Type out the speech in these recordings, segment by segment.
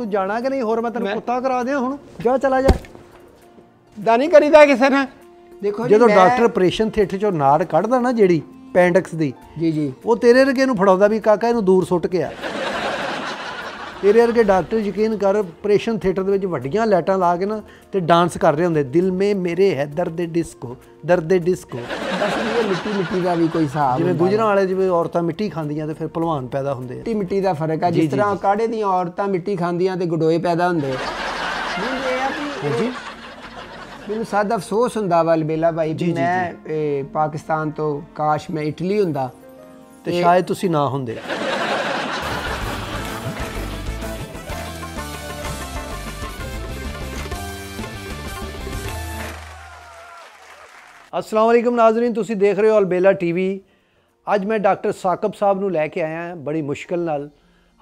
ਤੂੰ ਜਾਣਾ ਕਿ ਨਹੀਂ ਹੋਰ ਮੈਂ ਤੈਨੂੰ ਕੁੱਤਾ ਕਰਾ ਦਿਆਂ ਹੁਣ ਜਾ ਚਲਾ ਜਾ ਦਾ ਨਹੀਂ ਕਰੀਦਾ ਕਿਸੇ ਨੇ ਦੇਖੋ ਜਦੋਂ ਡਾਕਟਰ ਆਪਰੇਸ਼ਨ ਥੀਏਟਰ ਚੋਂ ਨਾੜ ਕੱਢਦਾ ਨਾ ਜਿਹੜੀ ਪੈਂਡਕਸ ਦੀ ਜੀ ਜੀ ਉਹ ਤੇਰੇ ਵਰਗੇ ਨੂੰ ਫੜਾਉਂਦਾ ਵੀ ਕਾਕਾ ਇਹਨੂੰ ਦੂਰ ਸੁੱਟ ਕੇ ਆ ਤੇਰੇ ਵਰਗੇ ਡਾਕਟਰ ਯਕੀਨ ਕਰ ਆਪਰੇਸ਼ਨ ਥੀਏਟਰ ਦੇ ਵਿੱਚ ਵੱਡੀਆਂ ਲਾਈਟਾਂ ਲਾ ਕੇ ਨਾ ਤੇ ਡਾਂਸ ਕਰ ਰਹੇ ਹੁੰਦੇ ਦਿਲ ਮੇ ਮੇਰੇ ਹੈ ਦਰਦ ਦੇ ਡਿਸਕੋ ਦਰਦ ਦੇ ਡਿਸਕੋ ਮਿੱਟੀ ਮਿੱਟੀ ਦਾ ਵੀ ਕੋਈ ਹਿਸਾਬ ਜਿਵੇਂ ਗੁਜਰਾਂ ਵਾਲੇ ਜਿਵੇਂ ਔਰਤਾਂ ਮਿੱਟੀ ਖਾਂਦੀਆਂ ਤੇ ਫਿਰ ਪਹਿਲਵਾਨ ਪੈਦਾ ਹੁੰਦੇ ਆ ਮਿੱਟੀ ਮਿੱਟੀ ਦਾ ਫਰਕ ਆ ਜਿਸ ਤਰ੍ਹਾਂ ਕਾੜੇ ਦੀਆਂ ਔਰਤਾਂ ਮਿੱਟੀ ਖਾਂਦੀਆਂ ਤੇ ਗਡੋਏ ਪੈਦਾ ਹੁੰਦੇ ਮੈਨੂੰ ਸਾਦਾ ਅਫਸੋਸ ਹੁੰਦਾ ਵਾਲ ਬੇਲਾ ਭਾਈ ਕਿ ਮੈਂ ਪਾਕਿਸਤਾਨ ਤੋਂ ਕਾਸ਼ ਮੈਂ ਇਟਲੀ ਹੁੰਦਾ ਤੇ ਸ਼ਾਇਦ ਤੁਸੀਂ ਨਾ ਹੁੰਦੇ ਅਸਲਾਮ ਵਾਲੇਕਮ ਨਾਜ਼ਰੀਨ ਤੁਸੀਂ ਦੇਖ ਰਹੇ ਹੋ ਅਲਬੇਲਾ ਟੀਵੀ ਅੱਜ ਮੈਂ ਡਾਕਟਰ ਸਾਕਬ ਸਾਹਿਬ ਨੂੰ ਲੈ ਕੇ ਆਇਆ ਹਾਂ ਬੜੀ ਮੁਸ਼ਕਲ ਨਾਲ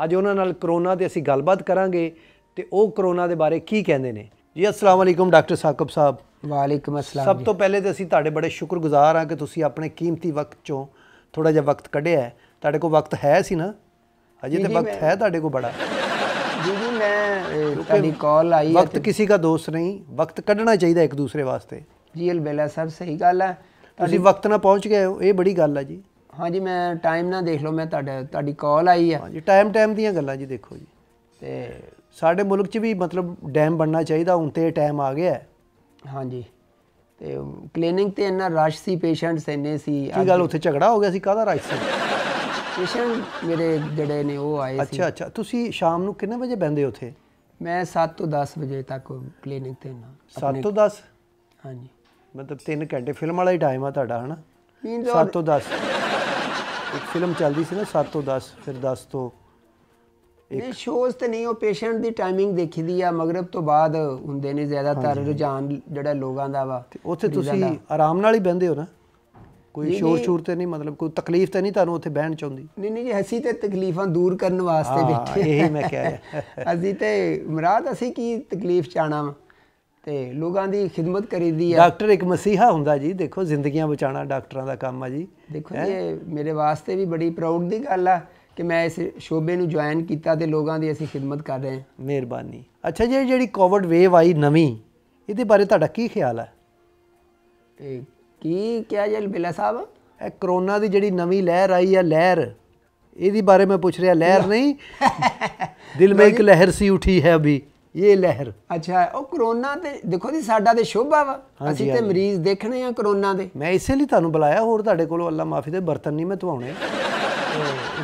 ਅੱਜ ਉਹਨਾਂ ਨਾਲ ਕਰੋਨਾ ਤੇ ਅਸੀਂ ਗੱਲਬਾਤ ਕਰਾਂਗੇ ਤੇ ਉਹ ਕਰੋਨਾ ਦੇ ਬਾਰੇ ਕੀ ਕਹਿੰਦੇ ਨੇ ਜੀ ਅਸਲਾਮ ਵਾਲੇਕਮ ਡਾਕਟਰ ਸਾਕਬ ਸਾਹਿਬ ਵਾਲੇਕਮ ਅਸਲਾਮ ਸਭ ਤੋਂ ਪਹਿਲੇ ਤੇ ਅਸੀਂ ਤੁਹਾਡੇ ਬੜੇ ਸ਼ੁਕਰਗੁਜ਼ਾਰ ਹਾਂ ਕਿ ਤੁਸੀਂ ਆਪਣੇ ਕੀਮਤੀ ਵਕਤ ਚੋਂ ਥੋੜਾ ਜਿਹਾ ਵਕਤ ਕੱਢਿਆ ਤੁਹਾਡੇ ਕੋਲ ਵਕਤ ਹੈ ਸੀ ਨਾ ਅਜੇ ਤੇ ਵਕਤ ਹੈ ਤੁਹਾਡੇ ਕੋਲ ਬੜਾ ਜੀ ਜੀ ਮੈਂ ਤੁਹਾਡੀ ਕਾਲ ਆਈ ਵਕਤ ਕਿਸੇ ਦਾ ਦੋਸਤ ਨਹੀਂ ਵਕਤ ਕੱਢਣਾ ਚਾਹੀਦਾ ਇੱਕ ਦੂਸਰੇ ਵਾਸਤੇ ਜੀਲ ਬੇਲਾ ਸਾਹਿਬ ਸਹੀ ਗੱਲ ਹੈ ਤੁਸੀਂ ਵਕਤ ਨਾਲ ਪਹੁੰਚ ਗਏ ਹੋ ਇਹ ਬੜੀ ਗੱਲ ਹੈ ਜੀ ਹਾਂਜੀ ਮੈਂ ਟਾਈਮ ਨਾ ਦੇਖ ਲਓ ਮੈਂ ਤੁਹਾਡਾ ਤੁਹਾਡੀ ਕਾਲ ਆਈ ਹੈ ਹਾਂਜੀ ਟਾਈਮ ਟਾਈਮ ਦੀਆਂ ਗੱਲਾਂ ਜੀ ਦੇਖੋ ਜੀ ਤੇ ਸਾਡੇ ਮੁਲਕ 'ਚ ਵੀ ਮਤਲਬ ਡੈਮ ਬਣਨਾ ਚਾਹੀਦਾ ਹੁਣ ਤੇ ਟਾਈਮ ਆ ਗਿਆ ਹਾਂਜੀ ਤੇ ਕਲੀਨਿੰਗ ਤੇ ਇੰਨਾ ਰਸ਼ ਸੀ ਪੇਸ਼ੈਂਟਸ ਇੰਨੇ ਸੀ ਕੀ ਗੱਲ ਉੱਥੇ ਝਗੜਾ ਹੋ ਗਿਆ ਸੀ ਕਾਹਦਾ ਰਸ਼ ਸੀ ਪੇਸ਼ੈਂਟ ਮੇਰੇ ਜਿਹੜੇ ਨੇ ਉਹ ਆਏ ਸੀ ਅੱਛਾ ਅੱਛਾ ਤੁਸੀਂ ਸ਼ਾਮ ਨੂੰ ਕਿੰਨੇ ਵਜੇ ਬੈੰਦੇ ਉੱਥੇ ਮੈਂ 7 ਤੋਂ 10 ਵਜੇ ਤੱਕ ਕਲੀਨਿਕ ਤੇ ਨਾ 7 ਤੋਂ 10 ਹਾਂਜੀ ਮਤਲਬ 3 ਘੰਟੇ ਫਿਲਮ ਵਾਲਾ ਹੀ ਟਾਈਮ ਆ ਤੁਹਾਡਾ ਹਨਾ 7 ਤੋਂ 10 ਇੱਕ ਫਿਲਮ ਚੱਲਦੀ ਸੀ ਨਾ 7 ਤੋਂ 10 ਫਿਰ 10 ਤੋਂ ਇਹ ਸ਼ੋਜ਼ ਤੇ ਨਹੀਂ ਉਹ ਪੇਸ਼ੈਂਟ ਦੀ ਟਾਈਮਿੰਗ ਦੇਖੀਦੀ ਆ ਮਗਰਬ ਤੋਂ ਬਾਅਦ ਹੁੰਦੇ ਨੇ ਜ਼ਿਆਦਾਤਰ ਰੁਝਾਨ ਜਿਹੜਾ ਲੋਕਾਂ ਦਾ ਵਾ ਉੱਥੇ ਤੁਸੀਂ ਆਰਾਮ ਨਾਲ ਹੀ ਬੰਦੇ ਹੋ ਨਾ ਕੋਈ ਸ਼ੋਰ ਸ਼ੂਰ ਤੇ ਨਹੀਂ ਮਤਲਬ ਕੋਈ ਤਕਲੀਫ ਤੇ ਨਹੀਂ ਤੁਹਾਨੂੰ ਉੱਥੇ ਬਹਿਣ ਚਾਹੁੰਦੀ ਨਹੀਂ ਨਹੀਂ ਜੀ ਅਸੀਂ ਤੇ ਤਕਲੀਫਾਂ ਦੂਰ ਕਰਨ ਵਾਸਤੇ ਬੈਠੇ ਹਾਂ ਇਹ ਮੈਂ ਕਹਿ ਰਿਹਾ ਅਸੀਂ ਤੇ ਮਰਾਦ ਅਸੀਂ ਕੀ ਤਕਲੀਫ ਚਾਣਾ ਵਾ ਤੇ ਲੋਕਾਂ ਦੀ ਖਿਦਮਤ ਕਰੀਦੀ ਆ ਡਾਕਟਰ ਇੱਕ ਮਸੀਹਾ ਹੁੰਦਾ ਜੀ ਦੇਖੋ ਜ਼ਿੰਦਗੀਆਂ ਬਚਾਉਣਾ ਡਾਕਟਰਾਂ ਦਾ ਕੰਮ ਆ ਜੀ ਦੇਖੋ ਇਹ ਮੇਰੇ ਵਾਸਤੇ ਵੀ ਬੜੀ ਪ੍ਰਾਊਡ ਦੀ ਗੱਲ ਆ ਕਿ ਮੈਂ ਇਸ ਸ਼ੋਬੇ ਨੂੰ ਜੁਆਇਨ ਕੀਤਾ ਤੇ ਲੋਕਾਂ ਦੀ ਅਸੀਂ ਖਿਦਮਤ ਕਰ ਰਹੇ ਹਾਂ ਮਿਹਰਬਾਨੀ ਅੱਛਾ ਜੀ ਜਿਹੜੀ ਕੋਵਿਡ ਵੇਵ ਆਈ ਨਵੀਂ ਇਹਦੇ ਬਾਰੇ ਤੁਹਾਡਾ ਕੀ ਖਿਆਲ ਆ ਤੇ ਕੀ ਕਿਹਾ ਜੀ ਬਿਲਾ ਸਾਹਿਬ ਇਹ ਕਰੋਨਾ ਦੀ ਜਿਹੜੀ ਨਵੀਂ ਲਹਿਰ ਆਈ ਆ ਲਹਿਰ ਇਹਦੇ ਬਾਰੇ ਮੈਂ ਪੁੱਛ ਰਿਹਾ ਲਹਿਰ ਨਹੀਂ ਦਿਲ ਮੇਂ ਇੱਕ ਲਹਿਰ ਸੀ ਉਠੀ ਹੈ ਅਭੀ ਇਹ ਲਹਿਰ ਅੱਛਾ ਉਹ ਕਰੋਨਾ ਤੇ ਦੇਖੋ ਜੀ ਸਾਡਾ ਤੇ ਸ਼ੋਭਾ ਵਾ ਅਸੀਂ ਤੇ ਮਰੀਜ਼ ਦੇਖਣੇ ਆ ਕਰੋਨਾ ਦੇ ਮੈਂ ਇਸੇ ਲਈ ਤੁਹਾਨੂੰ ਬੁਲਾਇਆ ਹੋਰ ਤੁਹਾਡੇ ਕੋਲੋਂ ਅੱਲਾ ਮਾਫੀ ਦੇ ਬਰਤਨ ਨਹੀਂ ਮੈਂ ਧਵਾਉਣੇ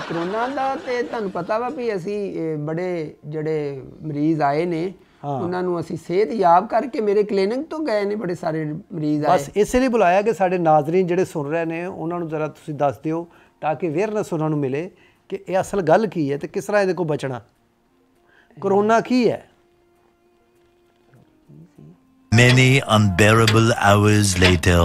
ਕਰੋਨਾ ਦਾ ਤੇ ਤੁਹਾਨੂੰ ਪਤਾ ਵਾ ਵੀ ਅਸੀਂ ਬੜੇ ਜਿਹੜੇ ਮਰੀਜ਼ ਆਏ ਨੇ ਉਹਨਾਂ ਨੂੰ ਅਸੀਂ ਸਿਹਤ ਯਾਬ ਕਰਕੇ ਮੇਰੇ ਕਲੀਨਿਕ ਤੋਂ ਗਏ ਨੇ ਬੜੇ ਸਾਰੇ ਮਰੀਜ਼ ਆਏ ਬਸ ਇਸੇ ਲਈ ਬੁਲਾਇਆ ਕਿ ਸਾਡੇ ਨਾਜ਼ਰੀਨ ਜਿਹੜੇ ਸੁਣ ਰਹੇ ਨੇ ਉਹਨਾਂ ਨੂੰ ਜ਼ਰਾ ਤੁਸੀਂ ਦੱਸ ਦਿਓ ਤਾਂ ਕਿ ਅਵੇਅਰਨੈਸ ਉਹਨਾਂ ਨੂੰ ਮਿਲੇ ਕਿ ਇਹ ਅਸਲ ਗੱਲ ਕੀ ਹੈ ਤੇ ਕਿਸ ਤਰ੍ਹਾਂ ਇਹਦੇ ਕੋ ਬਚਣਾ ਕਰੋਨਾ ਕੀ ਹੈ Many unbearable hours later.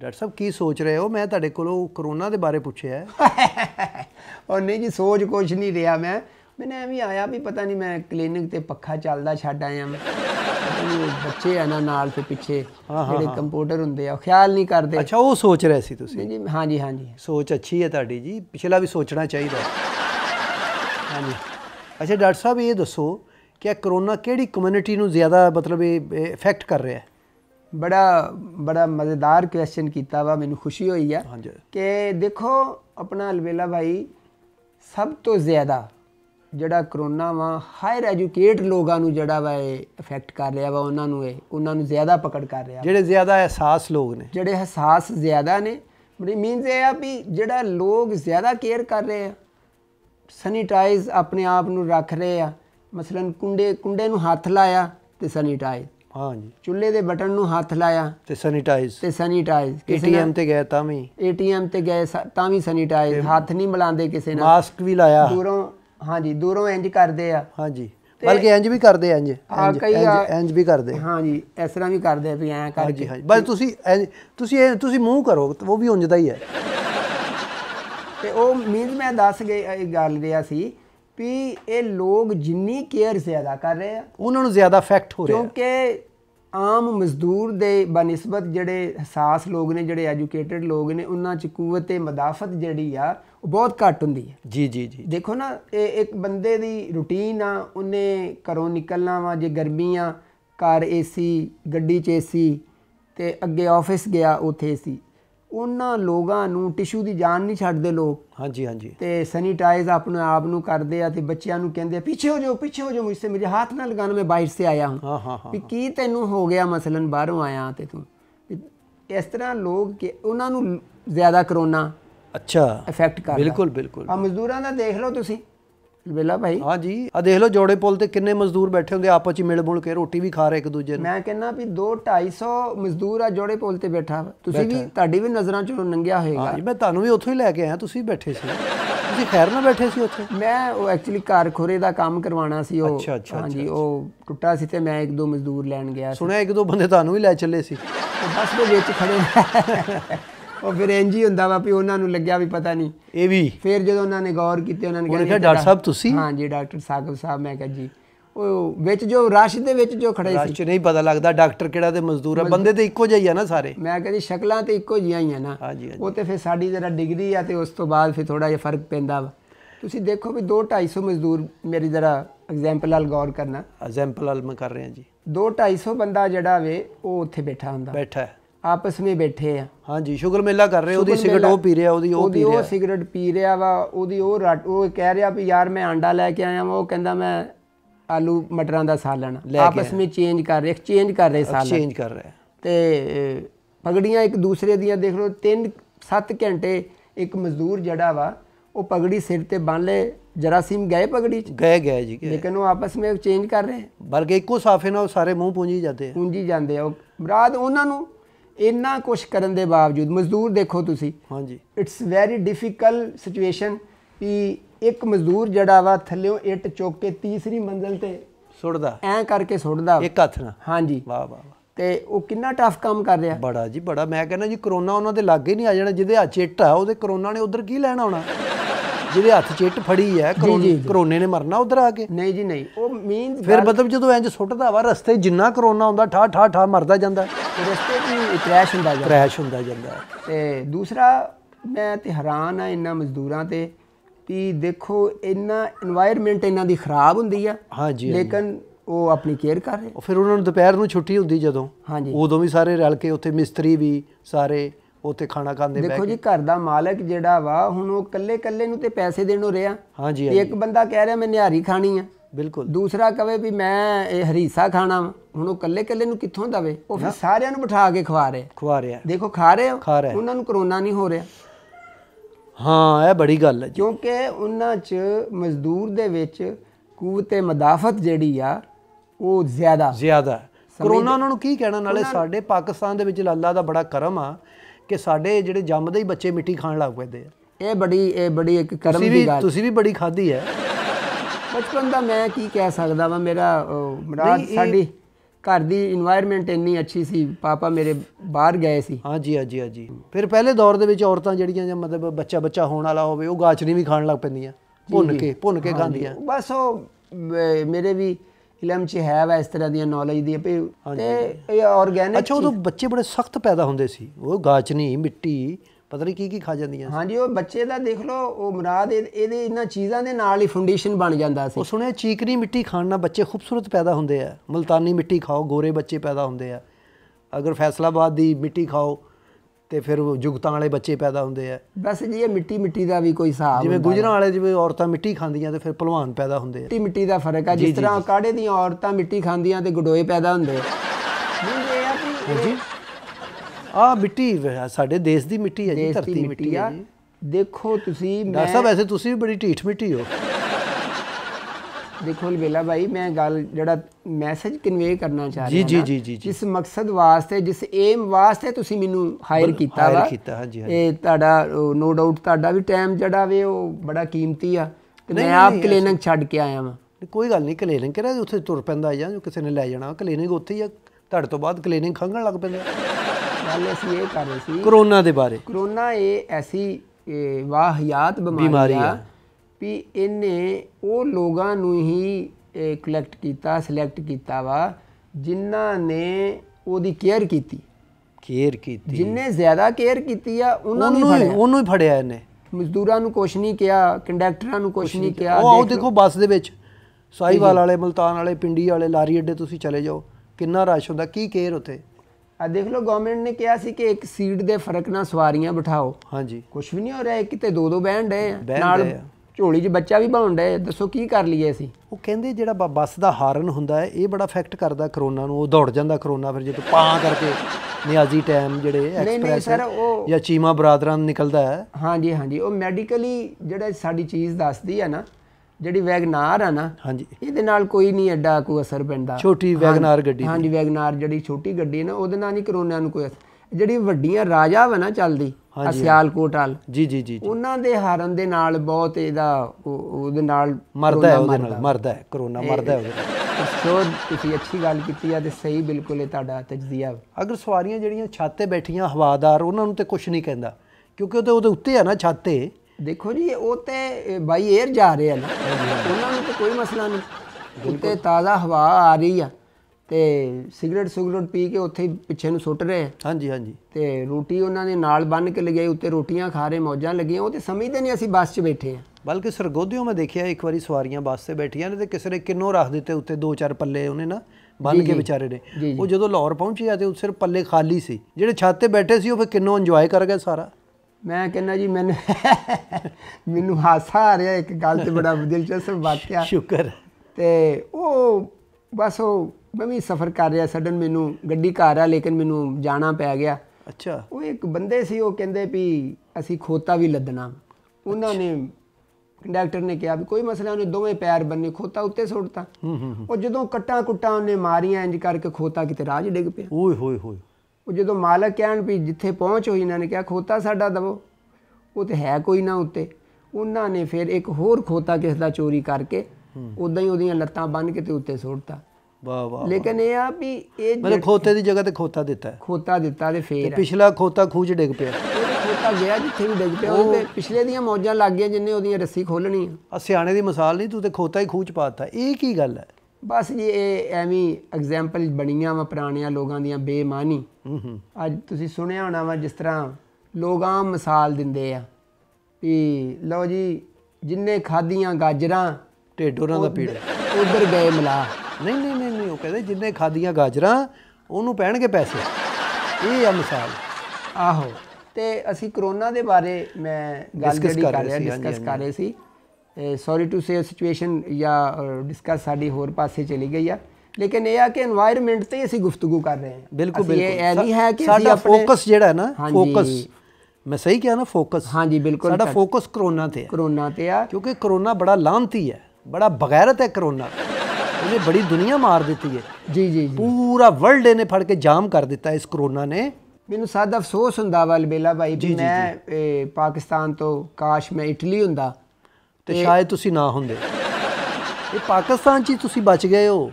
Doctor ਸਾਹਿਬ ਕੀ ਸੋਚ ਰਹੇ ਹੋ ਮੈਂ ਤੁਹਾਡੇ ਕੋਲੋਂ ਕਰੋਨਾ ਦੇ ਬਾਰੇ ਪੁੱਛਿਆ ਹੈ ਔਰ ਨਹੀਂ ਜੀ ਸੋਚ ਕੁਝ ਨਹੀਂ ਰਿਹਾ ਮੈਂ ਮੈਨੂੰ ਐਵੇਂ ਆਇਆ ਵੀ ਪਤਾ ਨਹੀਂ ਮੈਂ ਕਲੀਨਿਕ ਤੇ ਪੱਖਾ ਚੱਲਦਾ ਛੱਡ ਆਇਆ ਮੈਂ ਬੱਚੇ ਆ ਨਾ ਨਾਲ ਤੇ ਪਿੱਛੇ ਜਿਹੜੇ ਕੰਪਿਊਟਰ ਹੁੰਦੇ ਆ ਖਿਆਲ ਨਹੀਂ ਕਰਦੇ ਅੱਛਾ ਉਹ ਸੋਚ ਰਹੇ ਸੀ ਤੁਸੀਂ ਜੀ ਹਾਂ ਜੀ ਹਾਂ ਜੀ ਸੋਚ ਅੱਛੀ ਹੈ ਤੁਹਾਡੀ ਜੀ ਪਿਛਲਾ ਵੀ ਸੋਚਣਾ ਚਾਹੀਦਾ ਹਾਂ ਜੀ ਅੱਛਾ ਡਾਕਟਰ ਸਾਹਿਬ ਇਹ ਦੱਸੋ ਕਿ ਕਰੋਨਾ ਕਿਹੜੀ ਕਮਿਊਨਿਟੀ ਨੂੰ ਜ਼ਿਆਦਾ ਮਤਲਬ ਇਹ ਇਫੈਕਟ ਕਰ ਰਿਹਾ ਹੈ ਬੜਾ ਬੜਾ ਮਜ਼ੇਦਾਰ ਕੁਐਸਚਨ ਕੀਤਾ ਵਾ ਮੈਨੂੰ ਖੁਸ਼ੀ ਹੋਈ ਆ ਕਿ ਦੇਖੋ ਆਪਣਾ ਅਲਵੇਲਾ ਭਾਈ ਸਭ ਤੋਂ ਜ਼ਿਆਦਾ ਜਿਹੜਾ ਕਰੋਨਾ ਵਾ ਹਾਇਰ ਐਜੂਕੇਟ ਲੋਕਾਂ ਨੂੰ ਜਿਹੜਾ ਵਾ ਇਹ ਇਫੈਕਟ ਕਰ ਰਿਹਾ ਵਾ ਉਹਨਾਂ ਨੂੰ ਇਹ ਉਹਨਾਂ ਨੂੰ ਜ਼ਿਆਦਾ ਪਕੜ ਕਰ ਰਿਹਾ ਜਿਹੜੇ ਜ਼ਿਆਦਾ ਅਹਿਸਾਸ ਲੋਕ ਨੇ ਜਿਹੜੇ ਅਹਿਸਾਸ ਜ਼ਿਆਦਾ ਨੇ ਮੀਨਸ ਇਹ ਆ ਵੀ ਜਿਹੜਾ ਲੋਕ ਜ਼ਿਆਦਾ ਕੇਅਰ ਕਰ ਰਹੇ ਆ ਸੈਨੀਟਾਈਜ਼ ਆਪਣੇ ਆਪ ਨੂੰ ਰੱਖ ਰਹੇ ਆ ਮਸਲਨ ਕੁੰਡੇ ਕੁੰਡੇ ਨੂੰ ਹੱਥ ਲਾਇਆ ਤੇ ਸੈਨੀਟਾਈਜ਼ ਹਾਂਜੀ ਚੁੱਲ੍ਹੇ ਦੇ ਬਟਨ ਨੂੰ ਹੱਥ ਲਾਇਆ ਤੇ ਸੈਨੀਟਾਈਜ਼ ਤੇ ਸੈਨੀਟਾਈਜ਼ ਏਟੀਐਮ ਤੇ ਗਏ ਤਾਂ ਵੀ ਏਟੀਐਮ ਤੇ ਗਏ ਤਾਂ ਵੀ ਸੈਨੀਟਾਈਜ਼ ਹੱਥ ਨਹੀਂ ਮਿਲਾਉਂਦੇ ਕਿਸੇ ਨਾਲ ਮਾਸਕ ਵੀ ਲਾਇਆ ਦੂਰੋਂ ਹਾਂਜੀ ਦੂਰੋਂ ਇੰਜ ਕਰਦੇ ਆ ਹਾਂਜੀ ਬਲਕਿ ਇੰਜ ਵੀ ਕਰਦੇ ਇੰਜ ਇੰਜ ਵੀ ਕਰਦੇ ਹਾਂਜੀ ਇਸ ਤਰ੍ਹਾਂ ਵੀ ਕਰਦੇ ਵੀ ਐਂ ਕਰਕੇ ਹਾਂਜੀ ਹਾਂਜੀ ਬਸ ਤੁਸੀਂ ਤੁਸੀਂ ਇਹ ਤੁਸੀਂ ਮੂੰਹ ਕਰੋ ਉਹ ਵੀ ਉਂਝਦਾ ਹੀ ਹੈ ਤੇ ਉਹ ਮੀਨਸ ਮੈਂ ਦੱਸ ਗਈ ਗੱਲ ਰਿਆ ਸੀ ਵੀ ਇਹ ਲੋਕ ਜਿੰਨੀ ਕੇਅਰ ਜ਼ਿਆਦਾ ਕਰ ਰਹੇ ਆ ਉਹਨਾਂ ਨੂੰ ਜ਼ਿਆਦਾ ਇਫੈਕਟ ਹੋ ਰਿਹਾ ਕਿਉਂਕਿ ਆਮ ਮਜ਼ਦੂਰ ਦੇ ਬਨਿਸਬਤ ਜਿਹੜੇ ਹਸਾਸ ਲੋਕ ਨੇ ਜਿਹੜੇ ਐਜੂਕੇਟਿਡ ਲੋਕ ਨੇ ਉਹਨਾਂ 'ਚ ਕੂਵਤ ਤੇ ਮਦਾਫਤ ਜਿਹੜੀ ਆ ਉਹ ਬਹੁਤ ਘੱਟ ਹੁੰਦੀ ਹੈ ਜੀ ਜੀ ਜੀ ਦੇਖੋ ਨਾ ਇਹ ਇੱਕ ਬੰਦੇ ਦੀ ਰੁਟੀਨ ਆ ਉਹਨੇ ਘਰੋਂ ਨਿਕਲਣਾ ਵਾ ਜੇ ਗਰਮੀ ਆ ਕਾਰ ਏਸੀ ਗੱਡੀ 'ਚ ਏਸੀ ਤੇ ਅੱਗੇ ਆਫਿਸ ਗਿਆ ਉਥੇ ਏਸੀ ਉਹਨਾਂ ਲੋਕਾਂ ਨੂੰ ਟਿਸ਼ੂ ਦੀ ਜਾਨ ਨਹੀਂ ਛੱਡਦੇ ਲੋਕ ਹਾਂਜੀ ਹਾਂਜੀ ਤੇ ਸੈਨੀਟਾਈਜ਼ ਆਪਣੇ ਆਪ ਨੂੰ ਕਰਦੇ ਆ ਤੇ ਬੱਚਿਆਂ ਨੂੰ ਕਹਿੰਦੇ ਆ ਪਿੱਛੇ ਹੋ ਜਾਓ ਪਿੱਛੇ ਹੋ ਜਾਓ ਮੁਝਸੇ ਮੇਰੇ ਹੱਥ ਨਾ ਲਗਾਣਾ ਮੈਂ ਬਾਹਰ ਸੇ ਆਇਆ ਹਾਂ ਵੀ ਕੀ ਤੈਨੂੰ ਹੋ ਗਿਆ ਮਸਲਨ ਬਾਹਰੋਂ ਆਇਆ ਤੇ ਤੂੰ ਇਸ ਤਰ੍ਹਾਂ ਲੋਕ ਕਿ ਉਹਨਾਂ ਨੂੰ ਜ਼ਿਆਦਾ ਕਰੋਨਾ ਅੱਛਾ ਇਫੈਕਟ ਕਰਦਾ ਬਿਲਕੁਲ ਬਿਲਕੁਲ ਆ ਮਜ਼ਦੂਰਾਂ ਦਾ ਦੇਖ ਲਓ ਤੁਸੀਂ ਵੇਲਾ ਭਾਈ ਹਾਂ ਜੀ ਆ ਦੇਖ ਲਓ ਜੋੜੇ ਪੁਲ ਤੇ ਕਿੰਨੇ ਮਜ਼ਦੂਰ ਬੈਠੇ ਹੁੰਦੇ ਆਪਸ ਵਿੱਚ ਮਿਲ-ਮੁਲ ਕੇ ਰੋਟੀ ਵੀ ਖਾ ਰਹੇ ਇੱਕ ਦੂਜੇ ਨੂੰ ਮੈਂ ਕਹਿੰਨਾ ਵੀ 2 250 ਮਜ਼ਦੂਰ ਆ ਜੋੜੇ ਪੁਲ ਤੇ ਬੈਠਾ ਤੁਸੀਂ ਵੀ ਤੁਹਾਡੀ ਵੀ ਨਜ਼ਰਾਂ ਚੋਂ ਨੰਗਿਆ ਹੋਏਗਾ ਹਾਂ ਜੀ ਮੈਂ ਤੁਹਾਨੂੰ ਵੀ ਉੱਥੋਂ ਹੀ ਲੈ ਕੇ ਆਇਆ ਤੁਸੀਂ ਬੈਠੇ ਸੀ ਤੁਸੀਂ ਖੈਰ ਨਾਲ ਬੈਠੇ ਸੀ ਉੱਥੇ ਮੈਂ ਉਹ ਐਕਚੁਅਲੀ ਕਾਰਖੋਰੇ ਦਾ ਕੰਮ ਕਰਵਾਉਣਾ ਸੀ ਉਹ ਹਾਂਜੀ ਉਹ ਟੁੱਟਾ ਸੀ ਤੇ ਮੈਂ ਇੱਕ ਦੋ ਮਜ਼ਦੂਰ ਲੈਣ ਗਿਆ ਸੁਣਿਆ ਇੱਕ ਦੋ ਬੰਦੇ ਤੁਹਾਨੂੰ ਹੀ ਲੈ ਚੱਲੇ ਸੀ ਬਸ ਦੇ ਵਿੱਚ ਖੜੇ ਉਹ ਫਿਰ ਇੰਜ ਹੀ ਹੁੰਦਾ ਵਾ ਵੀ ਉਹਨਾਂ ਨੂੰ ਲੱਗਿਆ ਵੀ ਪਤਾ ਨਹੀਂ ਇਹ ਵੀ ਫਿਰ ਜਦੋਂ ਉਹਨਾਂ ਨੇ ਗੌਰ ਕੀਤੇ ਉਹਨਾਂ ਨੇ ਕਿਹਾ ਡਾਕਟਰ ਸਾਹਿਬ ਤੁਸੀਂ ਹਾਂ ਜੀ ਡਾਕਟਰ ਸਾਗਰ ਸਾਹਿਬ ਮੈਂ ਕਿਹਾ ਜੀ ਉਹ ਵਿੱਚ ਜੋ ਰਸ਼ ਦੇ ਵਿੱਚ ਜੋ ਖੜੇ ਸੀ ਰਸ਼ ਨਹੀਂ ਪਤਾ ਲੱਗਦਾ ਡਾਕਟਰ ਕਿਹੜਾ ਤੇ ਮਜ਼ਦੂਰ ਆ ਬੰਦੇ ਤੇ ਇੱਕੋ ਜਿਹੇ ਆ ਨਾ ਸਾਰੇ ਮੈਂ ਜੀ ਸ਼ਕਲਾਂ ਤੇ ਇੱਕੋ ਜਿਹੀਆਂ ਹੀ ਆ ਨਾ ਉਹ ਤੇ ਫਿਰ ਸਾਡੀ ਜਿਹੜਾ ਡਿਗਰੀ ਆ ਤੇ ਉਸ ਤੋਂ ਬਾਅਦ ਫਿਰ ਥੋੜਾ ਜਿਹਾ ਫਰਕ ਪੈਂਦਾ ਵਾ ਤੁਸੀਂ ਦੇਖੋ ਵੀ 2 250 ਮਜ਼ਦੂਰ ਮੇਰੀ ਜਰਾ ਐਗਜ਼ਾਮਪਲ ਨਾਲ ਗੌਰ ਕਰਨਾ ਐਗਜ਼ਾਮਪਲ ਨਾਲ ਮੈਂ ਕਰ ਰਿਹਾ ਜੀ 2 250 ਬੰਦਾ ਜਿਹੜਾ ਵੇ ਉਹ ਉੱਥੇ ਬੈਠਾ ਹੁੰਦਾ ਬੈਠਾ ਹੈ ਆਪਸ ਵਿੱਚ ਬੈਠੇ ਆ ਹਾਂਜੀ ਸ਼ੁਗਰ ਮੇਲਾ ਕਰ ਰਹੇ ਉਹਦੀ ਸਿਗਰਟ ਉਹ ਪੀ ਰਿਹਾ ਉਹਦੀ ਉਹ ਪੀ ਰਿਹਾ ਉਹਦੀ ਉਹ ਸਿਗਰਟ ਪੀ ਰਿਹਾ ਵਾ ਉਹਦੀ ਉਹ ਉਹ ਕਹਿ ਰਿਹਾ ਵੀ ਯਾਰ ਮੈਂ ਆਂਡਾ ਲੈ ਕੇ ਆਇਆ ਵਾ ਉਹ ਕਹਿੰਦਾ ਮੈਂ ਆਲੂ ਮਟਰਾਂ ਦਾ ਸਾਲਣ ਆਪਸ ਵਿੱਚ ਚੇਂਜ ਕਰ ਰਹੇ ਐਕਸਚੇਂਜ ਕਰ ਰਹੇ ਸਾਲਣ ਐਕਸਚੇਂਜ ਕਰ ਰਹੇ ਤੇ ਪਗੜੀਆਂ ਇੱਕ ਦੂਸਰੇ ਦੀਆਂ ਦੇਖ ਲਓ 3 7 ਘੰਟੇ ਇੱਕ ਮਜ਼ਦੂਰ ਜੜਾ ਵਾ ਉਹ ਪਗੜੀ ਸਿਰ ਤੇ ਬੰਨ ਲੈ ਜਰਾਸੀਮ ਗਏ ਪਗੜੀ ਚ ਗਏ ਗਏ ਜੀ ਲੇਕਿਨ ਉਹ ਆਪਸ ਵਿੱਚ ਚੇਂਜ ਕਰ ਰਹੇ ਬਲਕਿ ਇੱਕੋ ਸਾਫੇ ਨਾਲ ਸਾਰੇ ਮੂੰਹ ਪੂੰਜੀ ਜਾਂਦੇ ਆ ਪੂੰਜੀ ਜਾਂਦੇ ਆ ਉਹ ਬਰਾਦ ਉਹਨਾਂ ਨੂੰ ਇੰਨਾ ਕੁਝ ਕਰਨ ਦੇ ਬਾਵਜੂਦ ਮਜ਼ਦੂਰ ਦੇਖੋ ਤੁਸੀਂ ਹਾਂਜੀ ਇਟਸ ਵੈਰੀ ਡਿਫਿਕਲ ਸਿਚੁਏਸ਼ਨ ਕਿ ਇੱਕ ਮਜ਼ਦੂਰ ਜਿਹੜਾ ਵਾ ਥੱਲਿਓਂ ਇੱਟ ਚੁੱਕ ਕੇ ਤੀਸਰੀ ਮੰਜ਼ਲ ਤੇ ਸੁੱਟਦਾ ਐ ਕਰਕੇ ਸੁੱਟਦਾ ਇੱਕ ਹੱਥ ਨਾਲ ਹਾਂਜੀ ਵਾਹ ਵਾਹ ਤੇ ਉਹ ਕਿੰਨਾ ਟਫ ਕੰਮ ਕਰ ਰਿਹਾ ਬੜਾ ਜੀ ਬੜਾ ਮੈਂ ਕਹਿੰਦਾ ਜੀ ਕਰੋਨਾ ਉਹਨਾਂ ਦੇ ਲੱਗੇ ਨਹੀਂ ਆ ਜਾਣਾ ਜਿਹਦੇ ਆ ਆ ਉਹਦੇ ਕਰੋਨਾ ਨੇ ਉਧਰ ਕੀ ਲੈਣਾ ਹੋਣਾ ਜਿਹੜੇ ਹੱਥ ਚਿੱਟ ਫੜੀ ਹੈ ਕਰੋਨੇ ਨੇ ਮਰਨਾ ਉਧਰ ਆ ਕੇ ਨਹੀਂ ਜੀ ਨਹੀਂ ਉਹ ਮੀਨ ਫਿਰ ਮਤਲਬ ਜਦੋਂ ਇੰਜ ਸੁੱਟਦਾ ਵਾ ਰਸਤੇ ਜਿੰਨਾ ਕਰੋਨਾ ਹੁੰਦਾ ਠਾ ਠਾ ਠਾ ਮਰਦਾ ਜਾਂਦਾ ਰਸਤੇ ਵੀ ਕ੍ਰੈਸ਼ ਹੁੰਦਾ ਜਾਂਦਾ ਕ੍ਰੈਸ਼ ਹੁੰਦਾ ਜਾਂਦਾ ਤੇ ਦੂਸਰਾ ਮੈਂ ਤੇ ਹੈਰਾਨ ਆ ਇੰਨਾ ਮਜ਼ਦੂਰਾਂ ਤੇ ਕਿ ਦੇਖੋ ਇੰਨਾ এনवायरमेंट ਇੰਨਾ ਦੀ ਖਰਾਬ ਹੁੰਦੀ ਆ ਹਾਂਜੀ ਲੇਕਿਨ ਉਹ ਆਪਣੀ ਕੇਅਰ ਕਰ ਰਹੇ ਫਿਰ ਉਹਨਾਂ ਨੂੰ ਦੁਪਹਿਰ ਨੂੰ ਛੁੱਟੀ ਹੁੰਦੀ ਜਦੋਂ ਉਦੋਂ ਵੀ ਸਾਰੇ ਰਲ ਕੇ ਉੱਥੇ ਮਿਸਤਰੀ ਵੀ ਸਾਰੇ ਉੱਥੇ ਖਾਣਾ ਖਾਂਦੇ ਬੈਠ ਦੇਖੋ ਜੀ ਘਰ ਦਾ ਮਾਲਕ ਜਿਹੜਾ ਵਾ ਹੁਣ ਉਹ ਕੱਲੇ ਕੱਲੇ ਨੂੰ ਤੇ ਪੈਸੇ ਦੇਣੋਂ ਰਿਹਾ ਹਾਂਜੀ ਇੱਕ ਬੰਦਾ ਕਹਿ ਰਿਹਾ ਮੈਂ ਨਿਹਾਰੀ ਖਾਣੀ ਆ ਬਿਲਕੁਲ ਦੂਸਰਾ ਕਵੇ ਵੀ ਮੈਂ ਇਹ ਹਰੀਸਾ ਖਾਣਾ ਹੁਣ ਉਹ ਕੱਲੇ ਕੱਲੇ ਨੂੰ ਕਿੱਥੋਂ ਦਵੇ ਉਹ ਫਿਰ ਸਾਰਿਆਂ ਨੂੰ ਬਿਠਾ ਕੇ ਖਵਾ ਰਿਹਾ ਖਵਾ ਰਿਹਾ ਦੇਖੋ ਖਾ ਰਹੇ ਹੋ ਉਹਨਾਂ ਨੂੰ ਕਰੋਨਾ ਨਹੀਂ ਹੋ ਰਿਹਾ ਹਾਂ ਇਹ ਬੜੀ ਗੱਲ ਹੈ ਕਿਉਂਕਿ ਉਹਨਾਂ 'ਚ ਮਜ਼ਦੂਰ ਦੇ ਵਿੱਚ ਕੂਵਤ ਮਦਾਫਤ ਜਿਹੜੀ ਆ ਉਹ ਜ਼ਿਆਦਾ ਜ਼ਿਆਦਾ ਕਰੋਨਾ ਉਹਨਾਂ ਨੂੰ ਕੀ ਕਹਿਣਾ ਨਾਲੇ ਸਾਡੇ ਪਾਕਿਸਤਾਨ ਦੇ ਵਿੱਚ ਲਾਲਾ ਦਾ ਬੜਾ ਕਰਮ ਆ ਕਿ ਸਾਡੇ ਜਿਹੜੇ ਜੰਮਦੇ ਹੀ ਬੱਚੇ ਮਿੱਟੀ ਖਾਣ ਲੱਗ ਪੈਂਦੇ ਆ ਇਹ ਬੜੀ ਇਹ ਬੜੀ ਇੱਕ ਕਰਮ ਦੀ ਗੱਲ ਤੁਸੀਂ ਵੀ ਬੜੀ ਖਾਦੀ ਹੈ ਬਚਪਨ ਦਾ ਮੈਂ ਕੀ ਕਹਿ ਸਕਦਾ ਵਾ ਮੇਰਾ ਮਰਾਦ ਸਾਡੀ ਘਰ ਦੀ এনवायरमेंट ਇੰਨੀ ਅੱਛੀ ਸੀ ਪਾਪਾ ਮੇਰੇ ਬਾਹਰ ਗਏ ਸੀ ਹਾਂਜੀ ਹਾਂਜੀ ਹਾਂਜੀ ਫਿਰ ਪਹਿਲੇ ਦੌਰ ਦੇ ਵਿੱਚ ਔਰਤਾਂ ਜਿਹੜੀਆਂ ਜਾਂ ਮਤਲਬ ਬੱਚਾ ਬੱਚਾ ਹੋਣ ਵਾਲਾ ਹੋਵੇ ਉਹ ਗਾਚਣੀ ਵੀ ਖਾਣ ਲੱਗ ਪੈਂਦੀਆਂ ਭੁੰਨ ਕੇ ਭੁੰਨ ਕੇ ਖਾਂਦੀਆਂ ਬਸ ਉਹ ਮੇਰੇ ਵੀ ਫਿਲਮ ਚ ਹੈ ਵਾ ਇਸ ਤਰ੍ਹਾਂ ਦੀਆਂ ਨੌਲੇਜ ਦੀ ਤੇ ਇਹ ਆਰਗੈਨਿਕ ਅੱਛਾ ਉਦੋਂ ਬੱਚੇ ਬੜੇ ਸਖਤ ਪੈਦਾ ਹੁੰਦੇ ਸੀ ਉਹ ਗਾਚਨੀ ਮਿੱਟੀ ਪਤਾ ਨਹੀਂ ਕੀ ਕੀ ਖਾ ਜਾਂਦੀਆਂ ਸੀ ਹਾਂਜੀ ਉਹ ਬੱਚੇ ਦਾ ਦੇਖ ਲਓ ਉਹ ਮੁਰਾਦ ਇਹਦੇ ਇਹਨਾਂ ਚੀਜ਼ਾਂ ਦੇ ਨਾਲ ਹੀ ਫਾਊਂਡੇਸ਼ਨ ਬਣ ਜਾਂਦਾ ਸੀ ਉਹ ਸੁਣਿਆ ਚੀਕਰੀ ਮਿੱਟੀ ਖਾਣ ਨਾਲ ਬੱਚੇ ਖੂਬਸੂਰਤ ਪੈਦਾ ਹੁੰਦੇ ਆ ਮਲਤਾਨੀ ਮਿੱਟੀ ਖਾਓ ਗੋਰੇ ਬੱਚੇ ਪੈਦਾ ਹੁੰਦੇ ਆ ਅਗਰ ਫੈਸਲਾਬਾਦ ਦੀ ਮਿੱਟੀ ਖਾਓ ਤੇ ਫਿਰ ਜੁਗਤਾਂ ਵਾਲੇ ਬੱਚੇ ਪੈਦਾ ਹੁੰਦੇ ਆ ਵੈਸੇ ਜੀ ਇਹ ਮਿੱਟੀ ਮਿੱਟੀ ਦਾ ਵੀ ਕੋਈ ਹਿਸਾਬ ਜਿਵੇਂ ਗੁਜਰਾਂ ਵਾਲੇ ਜਿਵੇਂ ਔਰਤਾਂ ਮਿੱਟੀ ਖਾਂਦੀਆਂ ਤੇ ਫਿਰ ਪਹਿਲਵਾਨ ਪੈਦਾ ਹੁੰਦੇ ਆ ਮਿੱਟੀ ਮਿੱਟੀ ਦਾ ਫਰਕ ਆ ਜਿਸ ਤਰ੍ਹਾਂ ਕਾੜੇ ਦੀਆਂ ਔਰਤਾਂ ਮਿੱਟੀ ਖਾਂਦੀਆਂ ਤੇ ਗਡੋਏ ਪੈਦਾ ਹੁੰਦੇ ਆ ਆ ਮਿੱਟੀ ਸਾਡੇ ਦੇਸ਼ ਦੀ ਮਿੱਟੀ ਹੈ ਜੀ ਧਰਤੀ ਮਿੱਟੀ ਆ ਦੇਖੋ ਤੁਸੀਂ ਮੈਂ ਸਾਹਿਬ ਐਸੇ ਤੁਸੀਂ ਵੀ ਬੜੀ ਢੀਠ ਮਿੱਟੀ ਹੋ ਦੇਖੋ ਲਵੇਲਾ ਭਾਈ ਮੈਂ ਗੱਲ ਜਿਹੜਾ ਮੈਸੇਜ ਕਨਵੇ ਕਰਨਾ ਚਾਹ ਰਿਹਾ ਜੀ ਜੀ ਜੀ ਜਿਸ ਮਕਸਦ ਵਾਸਤੇ ਜਿਸ ਏਮ ਵਾਸਤੇ ਤੁਸੀਂ ਮੈਨੂੰ ਹਾਇਰ ਕੀਤਾ ਵਾ ਇਹ ਤੁਹਾਡਾ ਨੋ ਡਾਊਟ ਤੁਹਾਡਾ ਵੀ ਟਾਈਮ ਜਿਹੜਾ ਵੇ ਉਹ ਬੜਾ ਕੀਮਤੀ ਆ ਤੇ ਮੈਂ ਆਪ ਕਲੀਨਿੰਗ ਛੱਡ ਕੇ ਆਇਆ ਵਾਂ ਕੋਈ ਗੱਲ ਨਹੀਂ ਕਲੀਨਿੰਗ ਕਿਹੜਾ ਉੱਥੇ ਤੁਰ ਪੈਂਦਾ ਜਾਂ ਜੋ ਕਿਸੇ ਨੇ ਲੈ ਜਾਣਾ ਕਲੀਨਿੰਗ ਉੱਥੇ ਹੀ ਆ ਤੁਹਾਡੇ ਤੋਂ ਬਾਅਦ ਕਲੀਨਿੰਗ ਖੰਗਣ ਲੱਗ ਪੈਂਦਾ ਗੱਲ ਅਸੀਂ ਇਹ ਕਰ ਰਹੇ ਸੀ ਕਰੋਨਾ ਦੇ ਬਾਰੇ ਕਰੋਨਾ ਇਹ ਐਸੀ ਇਹ ਵਾਹਿਆਤ ਬਿਮਾਰੀ ਆ ਵੀ ਇਹਨੇ ਉਹ ਲੋਕਾਂ ਨੂੰ ਹੀ ਕਲੈਕਟ ਕੀਤਾ ਸਿਲੈਕਟ ਕੀਤਾ ਵਾ ਜਿਨ੍ਹਾਂ ਨੇ ਉਹਦੀ ਕੇਅਰ ਕੀਤੀ ਕੇਅਰ ਕੀਤੀ ਜਿਨ੍ਹਾਂ ਨੇ ਜ਼ਿਆਦਾ ਕੇਅਰ ਕੀਤੀ ਆ ਉਹਨਾਂ ਨੂੰ ਉਹਨੂੰ ਹੀ ਫੜਿਆ ਇਹਨੇ ਮਜ਼ਦੂਰਾਂ ਨੂੰ ਕੁਛ ਨਹੀਂ ਕਿਹਾ ਕੰਡਕਟਰਾਂ ਨੂੰ ਕੁਛ ਨਹੀਂ ਕਿਹਾ ਉਹ ਦੇਖੋ ਬੱਸ ਦੇ ਵਿੱਚ ਸਾਈਵਾਲ ਵਾਲੇ ਮਲਤਾਨ ਵਾਲੇ ਪਿੰਡੀ ਵਾਲੇ ਲਾਰੀ ਅੱਡੇ ਤੁਸੀਂ ਚਲੇ ਜਾਓ ਕਿੰਨਾ ਰਸ਼ ਹੁੰਦਾ ਕੀ ਕੇਅਰ ਉਥੇ ਆ ਦੇਖ ਲਓ ਗਵਰਨਮੈਂਟ ਨੇ ਕਿਹਾ ਸੀ ਕਿ ਇੱਕ ਸੀਟ ਦੇ ਫਰਕ ਨਾਲ ਸਵਾਰੀਆਂ ਬਿਠਾਓ ਹਾਂਜੀ ਕੁਝ ਵੀ ਨਹੀਂ ਹੋ ਰਿਹਾ ਕਿਤੇ ਦੋ ਦੋ ਬੈਂਡ ਹੈ ਨਾਲ ਝੋਲੀ 'ਚ ਬੱਚਾ ਵੀ ਭਾਉਣ ਡਿਆ ਦੱਸੋ ਕੀ ਕਰ ਲਈਏ ਅਸੀਂ ਉਹ ਕਹਿੰਦੇ ਜਿਹੜਾ ਬੱਸ ਦਾ ਹਾਰਨ ਹੁੰਦਾ ਹੈ ਇਹ ਬੜਾ ਇਫੈਕਟ ਕਰਦਾ ਕਰੋਨਾ ਨੂੰ ਉਹ ਦੌੜ ਜਾਂਦਾ ਕਰੋਨਾ ਫਿਰ ਜਦੋਂ ਪਾਂ ਕਰਕੇ ਨਿਆਜ਼ੀ ਟਾਈਮ ਜਿਹੜੇ ਐਕਸਪ੍ਰੈਸ ਜਾਂ ਚੀਮਾ ਬਰਾਦਰਾਂ ਨੂੰ ਨਿਕਲਦਾ ਹੈ ਹਾਂਜੀ ਹਾਂਜੀ ਉਹ ਮੈਡੀਕਲੀ ਜਿਹੜਾ ਸਾਡੀ ਚੀਜ਼ ਦੱਸਦੀ ਹੈ ਨਾ ਜਿਹੜੀ ਵੈਗਨਾਰ ਆ ਨਾ ਹਾਂਜੀ ਇਹਦੇ ਨਾਲ ਕੋਈ ਨਹੀਂ ਐਡਾ ਕੋਈ ਅਸਰ ਪੈਂਦਾ ਛੋਟੀ ਵੈਗਨਾਰ ਗੱਡੀ ਹਾਂਜੀ ਵੈਗਨਾਰ ਜਿਹੜੀ ਛੋਟੀ ਗੱਡੀ ਹੈ ਨਾ ਉਹਦੇ ਨਾਲ ਨਹੀਂ ਕਰੋਨਾ ਨੂੰ ਕੋਈ ਜਿਹੜੀ ਵੱਡੀਆਂ ਰਾਜਾ ਵਾ ਨਾ ਚੱਲਦੀ ਅਸਿਆਲ ਵਾਲ ਜੀ ਜੀ ਜੀ ਉਹਨਾਂ ਦੇ ਹਾਰਨ ਦੇ ਨਾਲ ਬਹੁਤ ਇਹਦਾ ਉਹਦੇ ਨਾਲ ਮਰਦਾ ਹੈ ਉਹਦੇ ਨਾਲ ਮਰਦਾ ਹੈ ਕਰੋਨਾ ਮਰਦਾ ਹੈ ਉਹਦੇ ਸੋ ਤੁਸੀਂ ਅੱਛੀ ਗੱਲ ਕੀਤੀ ਆ ਤੇ ਸਹੀ ਬਿਲਕੁਲ ਇਹ ਤੁਹਾਡਾ ਤਜਜ਼ੀਆ ਅਗਰ ਸਵਾਰੀਆਂ ਜਿਹੜੀਆਂ ਛੱਤ ਤੇ ਬੈਠੀਆਂ ਹਵਾਦਾਰ ਉਹਨਾਂ ਨੂੰ ਤੇ ਕੁਝ ਨਹੀਂ ਕਹਿੰਦਾ ਕਿਉਂਕਿ ਉਹ ਤੇ ਉਹਦੇ ਉੱਤੇ ਆ ਨਾ ਛੱਤ ਤੇ ਦੇਖੋ ਜੀ ਉਹ ਤੇ ਬਾਈ 에ਅਰ ਜਾ ਰਹੇ ਆ ਨਾ ਉਹਨਾਂ ਨੂੰ ਤੇ ਕੋਈ ਮਸਲਾ ਨਹੀਂ ਉੱਤੇ ਤਾਜ਼ਾ ਹਵਾ ਆ ਰਹੀ ਆ ਤੇ ਸਿਗਰਟ ਸੁਗਰਟ ਪੀ ਕੇ ਉੱਥੇ ਪਿੱਛੇ ਨੂੰ ਸੁੱਟ ਰਹੇ ਹਾਂਜੀ ਹਾਂਜੀ ਤੇ ਰੋਟੀ ਉਹਨਾਂ ਨੇ ਨਾਲ ਬੰਨ ਕੇ ਗਈ ਉੱਤੇ ਰੋਟੀਆਂ ਖਾ ਰਹੇ ਮੌਜਾਂ ਲੱਗੀਆਂ ਉਹ ਤੇ ਸਮਝਦੇ ਨਹੀਂ ਅਸੀਂ ਬੱਸ 'ਚ ਬੈਠੇ ਆ ਬਲਕਿ ਸਰਗੋਧਿਓ ਮੈਂ ਦੇਖਿਆ ਇੱਕ ਵਾਰੀ ਸਵਾਰੀਆਂ ਬੱਸ 'ਤੇ ਬੈਠੀਆਂ ਨੇ ਤੇ ਕਿਸੇ ਨੇ ਕਿੰਨੋ ਰੱਖ ਦਿੱਤੇ ਉੱਤੇ ਦੋ ਚਾਰ ਪੱਲੇ ਉਹਨੇ ਨਾ ਬੰਨ ਕੇ ਵਿਚਾਰੇ ਨੇ ਉਹ ਜਦੋਂ ਲਾਹੌਰ ਪਹੁੰਚੇ ਆ ਤੇ ਉਹ ਸਿਰ ਪੱਲੇ ਖਾਲੀ ਸੀ ਜਿਹੜੇ ਛੱਤ ਤੇ ਬੈਠੇ ਸੀ ਉਹ ਫਿਰ ਕਿੰਨੋ ਇੰਜੋਏ ਕਰ ਗਏ ਸਾਰਾ ਮੈਂ ਕਹਿੰਦਾ ਜੀ ਮੈਨੂੰ ਮੈਨੂੰ ਹਾਸਾ ਆ ਰਿਹਾ ਇੱਕ ਗੱਲ ਤੇ ਬੜਾ ਦਿਲਚਸਪ ਵਾਕਿਆ ਸ਼ੁਕਰ ਤੇ ਉਹ ਬਸ ਉਹ ਮੈਂ ਵੀ ਸਫ਼ਰ ਕਰ ਰਿਹਾ ਸਡਨ ਮੈਨੂੰ ਗੱਡੀ ਘਰ ਆ ਲੇਕਿਨ ਮੈਨੂੰ ਜਾਣਾ ਪੈ ਗਿਆ ਅੱਛਾ ਉਹ ਇੱਕ ਬੰਦੇ ਸੀ ਉਹ ਕਹਿੰਦੇ ਵੀ ਅਸੀਂ ਖੋਤਾ ਵੀ ਲੱਦਣਾ ਉਹਨਾਂ ਨੇ ਕੰਡਕਟਰ ਨੇ ਕਿਹਾ ਵੀ ਕੋਈ ਮਸਲਾ ਉਹਨੇ ਦੋਵੇਂ ਪੈਰ ਬੰਨੇ ਖੋਤਾ ਉੱਤੇ ਸੁੱਟਤਾ ਉਹ ਜਦੋਂ ਕਟਾਂ ਕੁੱਟਾਂ ਉਹਨੇ ਮਾਰੀਆਂ ਇੰਜ ਕਰਕੇ ਖੋਤਾ ਕਿਤੇ ਰਾਜ ਡਿੱਗ ਪਿਆ ਓਏ ਹੋਏ ਹੋਏ ਉਹ ਜਦੋਂ ਮਾਲਕ ਕਹਿਣ ਵੀ ਜਿੱਥੇ ਪਹੁੰਚ ਹੋਈ ਇਹਨਾਂ ਨੇ ਕਿਹਾ ਖੋਤਾ ਸਾਡਾ ਦਵੋ ਉਹ ਤੇ ਹੈ ਕੋਈ ਨਾ ਉੱਤੇ ਉਹਨਾਂ ਨੇ ਫਿਰ ਇੱਕ ਹੋਰ ਖੋਤਾ ਕਿਸ ਦਾ ਚੋਰੀ ਕਰਕੇ ਉਦਾਂ ਹੀ ਉਹਦੀਆਂ ਲੱਤਾਂ ਬੰਨ ਕੇ ਤੇ ਉੱਤੇ ਸੁੱਟਤਾ ਵਾਹ ਵਾਹ ਲੇਕਿਨ ਇਹ ਆ ਵੀ ਇਹ ਮਤਲਬ ਖੋਤੇ ਦੀ ਜਗ੍ਹਾ ਤੇ ਖੋਤਾ ਦਿੱਤਾ ਖੋਤਾ ਦਿੱਤਾ ਤੇ ਫੇਰ ਪਿਛਲਾ ਖੋਤਾ ਖੂਜ ਡਿੱਗ ਪਿਆ ਖੋਤਾ ਗਿਆ ਜਿੱਥੇ ਵੀ ਡਿੱਗ ਪਿਆ ਉਹਦੇ ਪਿਛਲੇ ਦੀਆਂ ਮੌਜਾਂ ਲੱਗ ਗਈਆਂ ਜਿੰਨੇ ਉਹਦੀਆਂ ਰੱਸੀ ਖੋਲਣੀ ਆ ਸਿਆਣੇ ਦੀ ਮਿਸਾਲ ਨਹੀਂ ਤੂੰ ਤੇ ਖੋਤਾ ਹੀ ਖੂਜ ਪਾਤਾ ਇਹ ਕੀ ਗੱਲ ਹੈ ਬਸ ਜੀ ਇਹ ਐਵੇਂ ਐਗਜ਼ਾਮਪਲ ਬਣੀਆਂ ਵਾ ਪੁਰਾਣਿਆਂ ਲੋਕਾਂ ਦੀਆਂ ਬੇਮਾਨੀ ਅੱਜ ਤੁਸੀਂ ਸੁਣਿਆ ਹੋਣਾ ਵਾ ਜਿਸ ਤਰ੍ਹਾਂ ਲੋਕ ਆਮ ਮਿਸਾਲ ਦਿੰਦੇ ਆ ਵੀ ਲਓ ਜੀ ਜਿੰਨੇ ਖਾਦੀਆਂ ਗਾਜਰਾਂ ਢੇਡੋਰਾਂ ਦਾ ਪੀੜਾ ਉਧਰ ਗਏ ਮਲਾ ਨਹੀਂ ਨਹੀਂ ਨਹੀਂ ਨਹੀਂ ਉਹ ਕਹਿੰਦੇ ਜਿੰਨੇ ਖਾਦੀਆਂ ਗਾਜਰਾਂ ਉਹਨੂੰ ਪੈਣਗੇ ਪੈਸੇ ਇਹ ਆ ਮਿਸਾਲ ਆਹੋ ਤੇ ਅਸੀਂ ਕਰੋਨਾ ਦੇ ਬਾਰੇ ਮੈਂ ਗੱਲ ਜਿਹੜੀ ਕਰ ਰਿਹਾ ਡਿਸਕਸ ਕਰ ਰਹੇ ਸੀ ਸੌਰੀ ਟੂ ਸੇ ਸਿਚੁਏਸ਼ਨ ਜਾਂ ਡਿਸਕਸ ਸਾਡੀ ਹੋਰ ਪਾਸੇ ਚਲੀ ਗਈ ਆ ਲੇਕਿਨ ਇਹ ਆ ਕਿ এনवायरमेंट ਤੇ ਅਸੀਂ ਗੁਫ਼ਤਗੂ ਕਰ ਰਹੇ ਹਾਂ ਬਿਲਕੁਲ ਬਿਲਕੁਲ ਇਹ ਨਹੀਂ ਹੈ ਕਿ ਸਾਡਾ ਫੋਕਸ ਜਿਹੜਾ ਹੈ ਨਾ ਫੋਕਸ ਮੈਂ ਸਹੀ ਕਿਹਾ ਨਾ ਫੋਕਸ ਹਾਂਜੀ ਬਿਲਕੁਲ ਸਾਡਾ ਫੋਕਸ ਕਰੋਨਾ ਤੇ ਹੈ ਕਰੋਨਾ ਤੇ ਆ ਕਿਉਂਕਿ ਕਰੋਨਾ ਬੜਾ ਲਾਂਤੀ ਹੈ ਬੜਾ ਬਗੈਰਤ ਹੈ ਕਰੋਨਾ ਇਹਨੇ ਬੜੀ ਦੁਨੀਆ ਮਾਰ ਦਿੱਤੀ ਹੈ ਜੀ ਜੀ ਪੂਰਾ ਵਰਲਡ ਇਹਨੇ ਫੜ ਕੇ ਜਾਮ ਕਰ ਦਿੱਤਾ ਇਸ ਕਰੋਨਾ ਨੇ ਮੈਨੂੰ ਸਾਦਾ ਅਫਸੋਸ ਹੁੰਦਾ ਵਾਲ ਬੇਲਾ ਭਾਈ ਵੀ ਮੈਂ ਇਹ ਪਾਕਿਸਤਾਨ ਤੋਂ ਕਾਸ਼ ਮੈਂ ਇਟਲੀ ਹੁੰਦਾ ਤੇ ਸ਼ਾਇਦ ਤੁਸੀਂ ਨਾ ਹੁੰਦੇ ਇਹ ਪਾਕਿਸਤਾਨ 'ਚ ਹੀ ਤੁਸੀਂ ਬਚ ਗਏ ਹੋ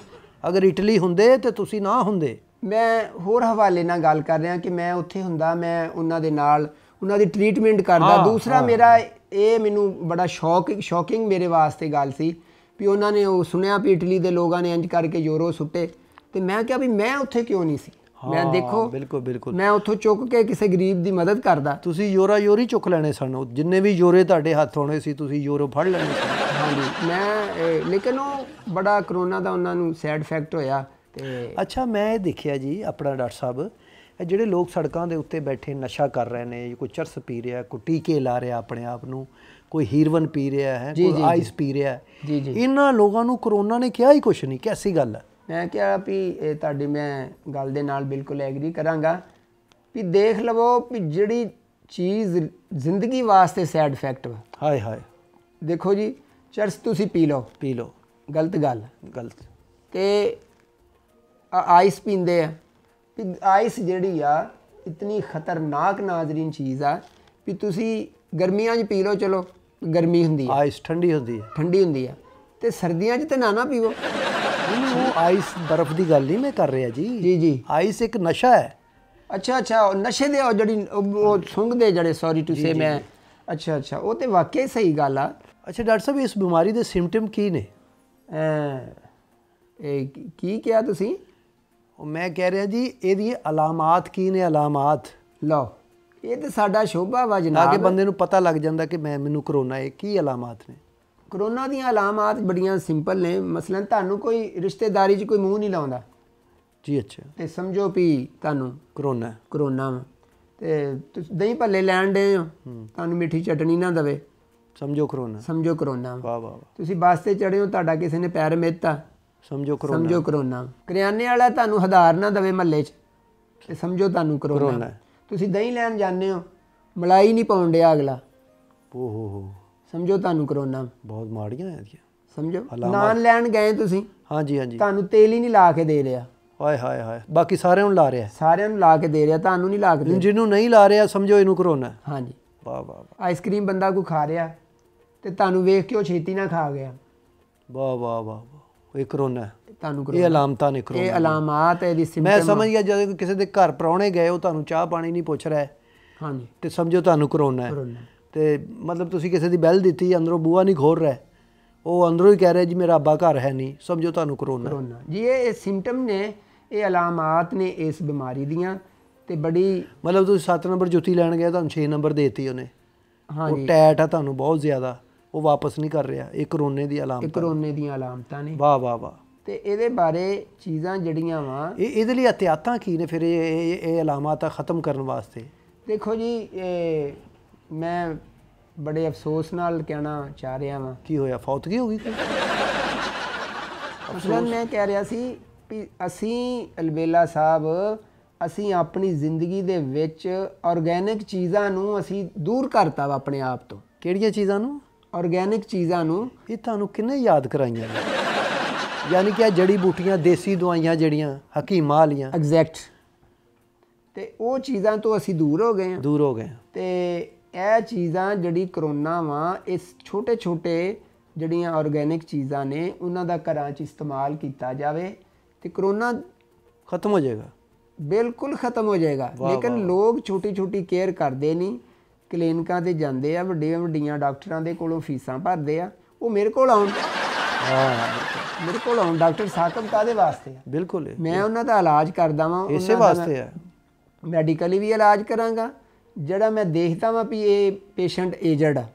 ਅਗਰ ਇਟਲੀ ਹੁੰਦੇ ਤੇ ਤੁਸੀਂ ਨਾ ਹੁੰਦੇ ਮੈਂ ਹੋਰ ਹਵਾਲੇ ਨਾਲ ਗੱਲ ਕਰ ਰਿਹਾ ਕਿ ਮੈਂ ਉੱਥੇ ਹੁੰਦਾ ਮੈਂ ਉਹਨਾਂ ਦੇ ਨਾਲ ਉਹਨਾਂ ਦੀ ਟ੍ਰੀਟਮੈਂਟ ਕਰਦਾ ਦੂਸਰਾ ਮੇਰਾ ਇਹ ਮੈਨੂੰ ਬੜਾ ਸ਼ੌਕ ਸ਼ੌਕਿੰਗ ਮੇਰੇ ਵਾਸਤੇ ਗੱਲ ਸੀ ਵੀ ਉਹਨਾਂ ਨੇ ਉਹ ਸੁਣਿਆ ਵੀ ਇਟਲੀ ਦੇ ਲੋਕਾਂ ਨੇ ਇੰਜ ਕਰਕੇ ਯੂਰੋ ਸੁੱਟੇ ਤੇ ਮੈਂ ਕਿਹਾ ਵੀ ਮੈਂ ਉੱਥੇ ਕਿਉਂ ਨਹੀਂ ਸੀ ਮੈਂ ਦੇਖੋ ਬਿਲਕੁਲ ਬਿਲਕੁਲ ਮੈਂ ਉੱਥੋਂ ਚੁੱਕ ਕੇ ਕਿਸੇ ਗਰੀਬ ਦੀ ਮਦਦ ਕਰਦਾ ਤੁਸੀਂ ਯੋਰਾ ਯੋਰੀ ਚੁੱਕ ਲੈਣੇ ਸਨ ਜਿੰਨੇ ਵੀ ਯੋਰੇ ਤੁਹਾਡੇ ਹੱਥ ਹੋਣੇ ਸੀ ਤੁਸੀਂ ਯੋਰੋ ਫੜ ਲੈਣੇ ਸਨ ਹਾਂਜੀ ਮੈਂ ਲੇਕਿਨ ਉਹ ਬੜਾ ਕਰੋਨਾ ਦਾ ਉਹਨਾਂ ਨੂੰ ਸੈਡ ਇਫੈਕਟ ਹੋਇਆ ਤੇ ਅੱਛਾ ਮੈਂ ਇਹ ਦੇਖਿਆ ਜੀ ਆਪਣਾ ਡਾਕਟਰ ਸਾਹਿਬ ਇਹ ਜਿਹੜੇ ਲੋਕ ਸੜਕਾਂ ਦੇ ਉੱਤੇ ਬੈਠੇ ਨਸ਼ਾ ਕਰ ਰਹੇ ਨੇ ਕੋਈ ਚਰਸ ਪੀ ਰਿਹਾ ਕੋਈ ਟੀਕੇ ਲਾ ਰਿਹਾ ਆਪਣੇ ਆਪ ਨੂੰ ਕੋਈ ਹੀਰਵਨ ਪੀ ਰਿਹਾ ਹੈ ਕੋਈ ਆਈਸ ਪੀ ਰਿਹਾ ਹੈ ਜੀ ਜੀ ਇਹਨਾਂ ਲੋਕਾਂ ਨੂੰ ਕਰੋਨਾ ਨੇ ਕਿਹਾ ਹੀ ਕੁਛ ਨਹੀਂ ਕੈਸੀ ਗੱਲ ਹੈ ਮੈਂ ਕਿਹਾ ਵੀ ਇਹ ਤੁਹਾਡੀ ਮੈਂ ਗੱਲ ਦੇ ਨਾਲ ਬਿਲਕੁਲ ਐਗਰੀ ਕਰਾਂਗਾ ਵੀ ਦੇਖ ਲਵੋ ਵੀ ਜਿਹੜੀ ਚੀਜ਼ ਜ਼ਿੰਦਗੀ ਵਾਸਤੇ ਸਾਈਡ ਇਫੈਕਟ ਹੈ ਹਾਏ ਹਾਏ ਦੇਖੋ ਜੀ ਚਰਸ ਤੁਸੀਂ ਪੀ ਲਓ ਪੀ ਲਓ ਗਲਤ ਗੱਲ ਗਲਤ ਤੇ ਆਈਸ ਪੀਂਦੇ ਆ ਵੀ ਆਈਸ ਜਿਹੜੀ ਆ ਇਤਨੀ ਖਤਰਨਾਕ ਨਾਜ਼ਰੀਨ ਚੀਜ਼ ਆ ਵੀ ਤੁਸੀਂ ਗਰਮੀਆਂ 'ਚ ਪੀ ਲਓ ਚਲੋ ਗਰਮੀ ਹੁੰਦੀ ਹੈ ਆਈਸ ਠੰਡੀ ਹੁੰਦੀ ਹੈ ਠੰਡੀ ਹੁੰਦੀ ਹੈ ਤੇ ਸਰਦੀਆਂ 'ਚ ਤੇ ਨਾ ਨਾ ਪੀਵੋ ਉਹ ਆਈਸ ਬਰਫ਼ ਦੀ ਗੱਲ ਨਹੀਂ ਮੈਂ ਕਰ ਰਿਹਾ ਜੀ ਜੀ ਜੀ ਆਈਸ ਇੱਕ ਨਸ਼ਾ ਹੈ ਅੱਛਾ ਅੱਛਾ ਨਸ਼ੇ ਦੇ ਉਹ ਜਿਹੜੀ ਉਹ ਸੁੰਘਦੇ ਜਿਹੜੇ ਸੌਰੀ ਟੂ ਸੇ ਮੈਂ ਅੱਛਾ ਅੱਛਾ ਉਹ ਤੇ ਵਾਕਈ ਸਹੀ ਗੱਲ ਆ ਅੱਛਾ ਡਾਕਟਰ ਸਾਹਿਬ ਇਸ ਬਿਮਾਰੀ ਦੇ ਸਿੰਪਟਮ ਕੀ ਨੇ ਇਹ ਕੀ ਕਿਹਾ ਤੁਸੀਂ ਮੈਂ ਕਹਿ ਰਿਹਾ ਜੀ ਇਹਦੀ ਅਲਾਮਤ ਕੀ ਨੇ ਅਲਾਮਤ ਲਓ ਇਹ ਤੇ ਸਾਡਾ ਸ਼ੋਭਾ ਵਾ ਜਨਾਬ ਤਾਂ ਕਿ ਬੰਦੇ ਨੂੰ ਪਤਾ ਲੱਗ ਜਾਂਦਾ ਕਿ ਮੈਂ ਮੈਨੂੰ ਕਰੋਨਾ ਇਹ ਕੀ ਅਲਾਮਤ ਨੇ ਕਰੋਨਾ ਦੀਆਂ ਅਲਾਮਤ ਬੜੀਆਂ ਸਿੰਪਲ ਨੇ ਮਸਲਨ ਤੁਹਾਨੂੰ ਕੋਈ ਰਿਸ਼ਤੇਦਾਰੀ 'ਚ ਕੋਈ ਮੂੰਹ ਨਹੀਂ ਲਾਉਂਦਾ ਜੀ ਅੱਛਾ ਤੇ ਸਮਝੋ ਵੀ ਤੁਹਾਨੂੰ ਕਰੋਨਾ ਕਰੋਨਾ ਤੇ ਤੁਸੀਂ ਦਹੀਂ ਭੱਲੇ ਲੈਣ ਦੇ ਹੋ ਤੁਹਾਨੂੰ ਮਿੱਠੀ ਚਟਣੀ ਨਾ ਦਵੇ ਸਮਝੋ ਕਰੋਨਾ ਸਮਝੋ ਕਰੋਨਾ ਵਾ ਵਾ ਤੁਸੀਂ ਬੱਸ ਤੇ ਚੜੇ ਹੋ ਤੁਹਾਡਾ ਕਿਸੇ ਨੇ ਪੈਰ ਮੇਤਾ ਸਮਝੋ ਕਰੋਨਾ ਸਮਝੋ ਕਰੋਨਾ ਕਰਿਆਨੇ ਵਾਲਾ ਤੁਹਾਨੂੰ ਹਜ਼ਾਰ ਨਾ ਦਵੇ ਮੱਲੇ 'ਚ ਤੇ ਸਮਝੋ ਤੁਹਾਨੂੰ ਕਰੋਨਾ ਤੁਸੀਂ ਦਹੀਂ ਲੈਣ ਜਾਂਦੇ ਹੋ ਮਲਾਈ ਨਹੀਂ ਪਾਉਣ ਡਿਆ ਅਗਲਾ ਓਹੋ ਹੋ ਸਮਝੋ ਤੁਹਾਨੂੰ ਕਰੋਨਾ ਬਹੁਤ ਮਾੜੀਆਂ ਆ ਸਮਝੋ ਨਾਨ ਲੈਣ ਗਏ ਤੁਸੀਂ ਹਾਂਜੀ ਹਾਂਜੀ ਤੁਹਾਨੂੰ ਤੇਲ ਹੀ ਨਹੀਂ ਲਾ ਕੇ ਦੇ ਰਿਹਾ ਹਾਏ ਹਾਏ ਹਾਏ ਬਾਕੀ ਸਾਰਿਆਂ ਨੂੰ ਲਾ ਰਿਹਾ ਸਾਰਿਆਂ ਨੂੰ ਲਾ ਕੇ ਦੇ ਰਿਹਾ ਤੁਹਾਨੂੰ ਨਹੀਂ ਲਾ ਕੇ ਜਿਹਨੂੰ ਨਹੀਂ ਲਾ ਰਿਹਾ ਸਮਝੋ ਇਹਨੂੰ ਕਰੋਨਾ ਹਾਂਜੀ ਵਾਹ ਵਾਹ ਆਈਸਕ੍ਰੀਮ ਬੰਦਾ ਕੋ ਖਾ ਰਿਹਾ ਤੇ ਤੁਹਾਨੂੰ ਵੇਖ ਕੇ ਉਹ ਛੇਤੀ ਨਾ ਖਾ ਗਿਆ ਵਾਹ ਵਾਹ ਵਾਹ ਇਹ ਕਰੋਨਾ ਤੁਹਾਨੂੰ ਕਰੋਨਾ ਇਹ ਅਲਾਮਤਾਂ ਨੇ ਕਰੋਨਾ ਇਹ ਅਲਾਮਤ ਹੈ ਦੀ ਸਿੰਪਟਮ ਮੈਂ ਸਮਝ ਗਿਆ ਜਦੋਂ ਕਿਸੇ ਦੇ ਘਰ ਪਰੌਣੇ ਗਏ ਉਹ ਤੁਹਾਨੂੰ ਚਾਹ ਪਾਣੀ ਨਹੀਂ ਪੁੱਛ ਰਿਹਾ ਹਾਂਜੀ ਤੇ ਸਮਝੋ ਤੁਹਾਨੂੰ ਕਰੋਨਾ ਹੈ ਕਰੋਨਾ ਤੇ ਮਤਲਬ ਤੁਸੀਂ ਕਿਸੇ ਦੀ ਬੈਲ ਦਿੱਤੀ ਅੰਦਰੋਂ ਬੂਆ ਨਹੀਂ ਖੋਲ ਰਿਹਾ ਉਹ ਅੰਦਰੋਂ ਹੀ ਕਹਿ ਰਿਹਾ ਜੀ ਮੇਰਾ ਅੱਬਾ ਘਰ ਹੈ ਨਹੀਂ ਸਮਝੋ ਤੁਹਾਨੂੰ ਕਰੋਨਾ ਕਰੋਨਾ ਜੀ ਇਹ ਸਿੰਪਟਮ ਨੇ ਇਹ ਅਲਾਮਤ ਨੇ ਇਸ ਬਿਮਾਰੀ ਦੀਆਂ ਤੇ ਬੜੀ ਮਤਲਬ ਤੁਸੀਂ 7 ਨੰਬਰ ਜੁੱਤੀ ਲੈਣ ਗਏ ਤੁਹਾਨੂੰ 6 ਨੰਬਰ ਦੇਤੀ ਉਹਨੇ ਹਾਂਜੀ ਉਹ ਟੈਟ ਆ ਤੁਹਾਨੂੰ ਬਹੁਤ ਜ਼ਿਆਦਾ ਉਹ ਵਾਪਸ ਨਹੀਂ ਕਰ ਰਿਹਾ ਇਹ ਕਰੋਨੇ ਦੀ ਅਲਾਮਤਾਂ ਹੈ ਕਰੋਨੇ ਦੀਆਂ ਅਲਾਮਤਾਂ ਨੇ ਵਾਹ ਵਾਹ ਵਾਹ ਤੇ ਇਹਦੇ ਬਾਰੇ ਚੀਜ਼ਾਂ ਜਿਹੜੀਆਂ ਵਾ ਇਹ ਇਹਦੇ ਲਈ ਹਤਿਆਤਾਂ ਕੀ ਨੇ ਫਿਰ ਇਹ ਇਹ ਅਲਾਮਤਾਂ ਖਤਮ ਕਰਨ ਵਾਸਤੇ ਦੇਖੋ ਜੀ ਮੈਂ ਬੜੇ ਅਫਸੋਸ ਨਾਲ ਕਹਿਣਾ ਚਾਹ ਰਿਹਾ ਵਾਂ ਕੀ ਹੋਇਆ ਫੌਤਗੀ ਹੋ ਗਈ ਅਸਲ ਮੈਂ ਕਹਿ ਰਿਹਾ ਸੀ ਵੀ ਅਸੀਂ ਅਲਬੇਲਾ ਸਾਹਿਬ ਅਸੀਂ ਆਪਣੀ ਜ਼ਿੰਦਗੀ ਦੇ ਵਿੱਚ ਆਰਗੈਨਿਕ ਚੀਜ਼ਾਂ ਨੂੰ ਅਸੀਂ ਦੂਰ ਕਰਤਾ ਵਾ ਆਪਣੇ ਆਪ ਤੋਂ ਕਿਹੜੀਆਂ ਚੀਜ਼ਾਂ ਨੂੰ ਆਰਗੈਨਿਕ ਚੀਜ਼ਾਂ ਨੂੰ ਇਹ ਤੁਹਾਨੂੰ ਕਿੰਨੇ ਯਾਦ ਕਰਾਈਆਂ ਯਾਨੀ ਕਿ ਇਹ ਜੜੀ ਬੂਟੀਆਂ ਦੇਸੀ ਦਵਾਈਆਂ ਜਿਹੜੀਆਂ ਹਕੀਮਾਂ ਵਾਲੀਆਂ ਐਗਜ਼ੈਕਟ ਤੇ ਉਹ ਚੀਜ਼ਾਂ ਤੋਂ ਅਸੀਂ ਦੂਰ ਹੋ ਗਏ ਹਾਂ ਦੂਰ ਹੋ ਗਏ ਤੇ ਇਹ ਚੀਜ਼ਾਂ ਜਿਹੜੀ ਕਰੋਨਾ ਵਾ ਇਸ ਛੋਟੇ ਛੋਟੇ ਜਿਹੜੀਆਂ ਆਰਗੈਨਿਕ ਚੀਜ਼ਾਂ ਨੇ ਉਹਨਾਂ ਦਾ ਘਰਾਂ 'ਚ ਇਸਤੇਮਾਲ ਕੀਤਾ ਜਾਵੇ ਤੇ ਕਰੋਨਾ ਖਤਮ ਹੋ ਜਾਏਗਾ ਬਿਲਕੁਲ ਖਤਮ ਹੋ ਜਾਏਗਾ ਲੇਕਿਨ ਲੋਕ ਛੋਟੀ ਛੋਟੀ ਕੇਅਰ ਕਰਦੇ ਨਹੀਂ ਕਲੀਨਿਕਾਂ ਤੇ ਜਾਂਦੇ ਆ ਵੱਡੇ ਵੱਡੀਆਂ ਡਾਕਟਰਾਂ ਦੇ ਕੋਲੋਂ ਫੀਸਾਂ ਭਰਦੇ ਆ ਉਹ ਮੇਰੇ ਕੋਲ ਆਉਣ ਹਾਂ ਮੇਰੇ ਕੋਲ ਆਉਣ ਡਾਕਟਰ ਸਾਕਬ ਕਾਦੇ ਵਾਸਤੇ ਆ ਬਿਲਕੁਲ ਮੈਂ ਉਹਨਾਂ ਦਾ ਇਲਾਜ ਕਰਦਾ ਵਾਂ ਇਸੇ ਵਾਸਤੇ ਆ ਮੈਡੀਕਲੀ ਵੀ ਇਲਾਜ ਕਰਾਂਗਾ ਜਿਹੜਾ ਮੈਂ ਦੇਖਦਾ ਵਾਂ ਵੀ ਇਹ ਪੇਸ਼ੈਂਟ ਏਜਡ ਆ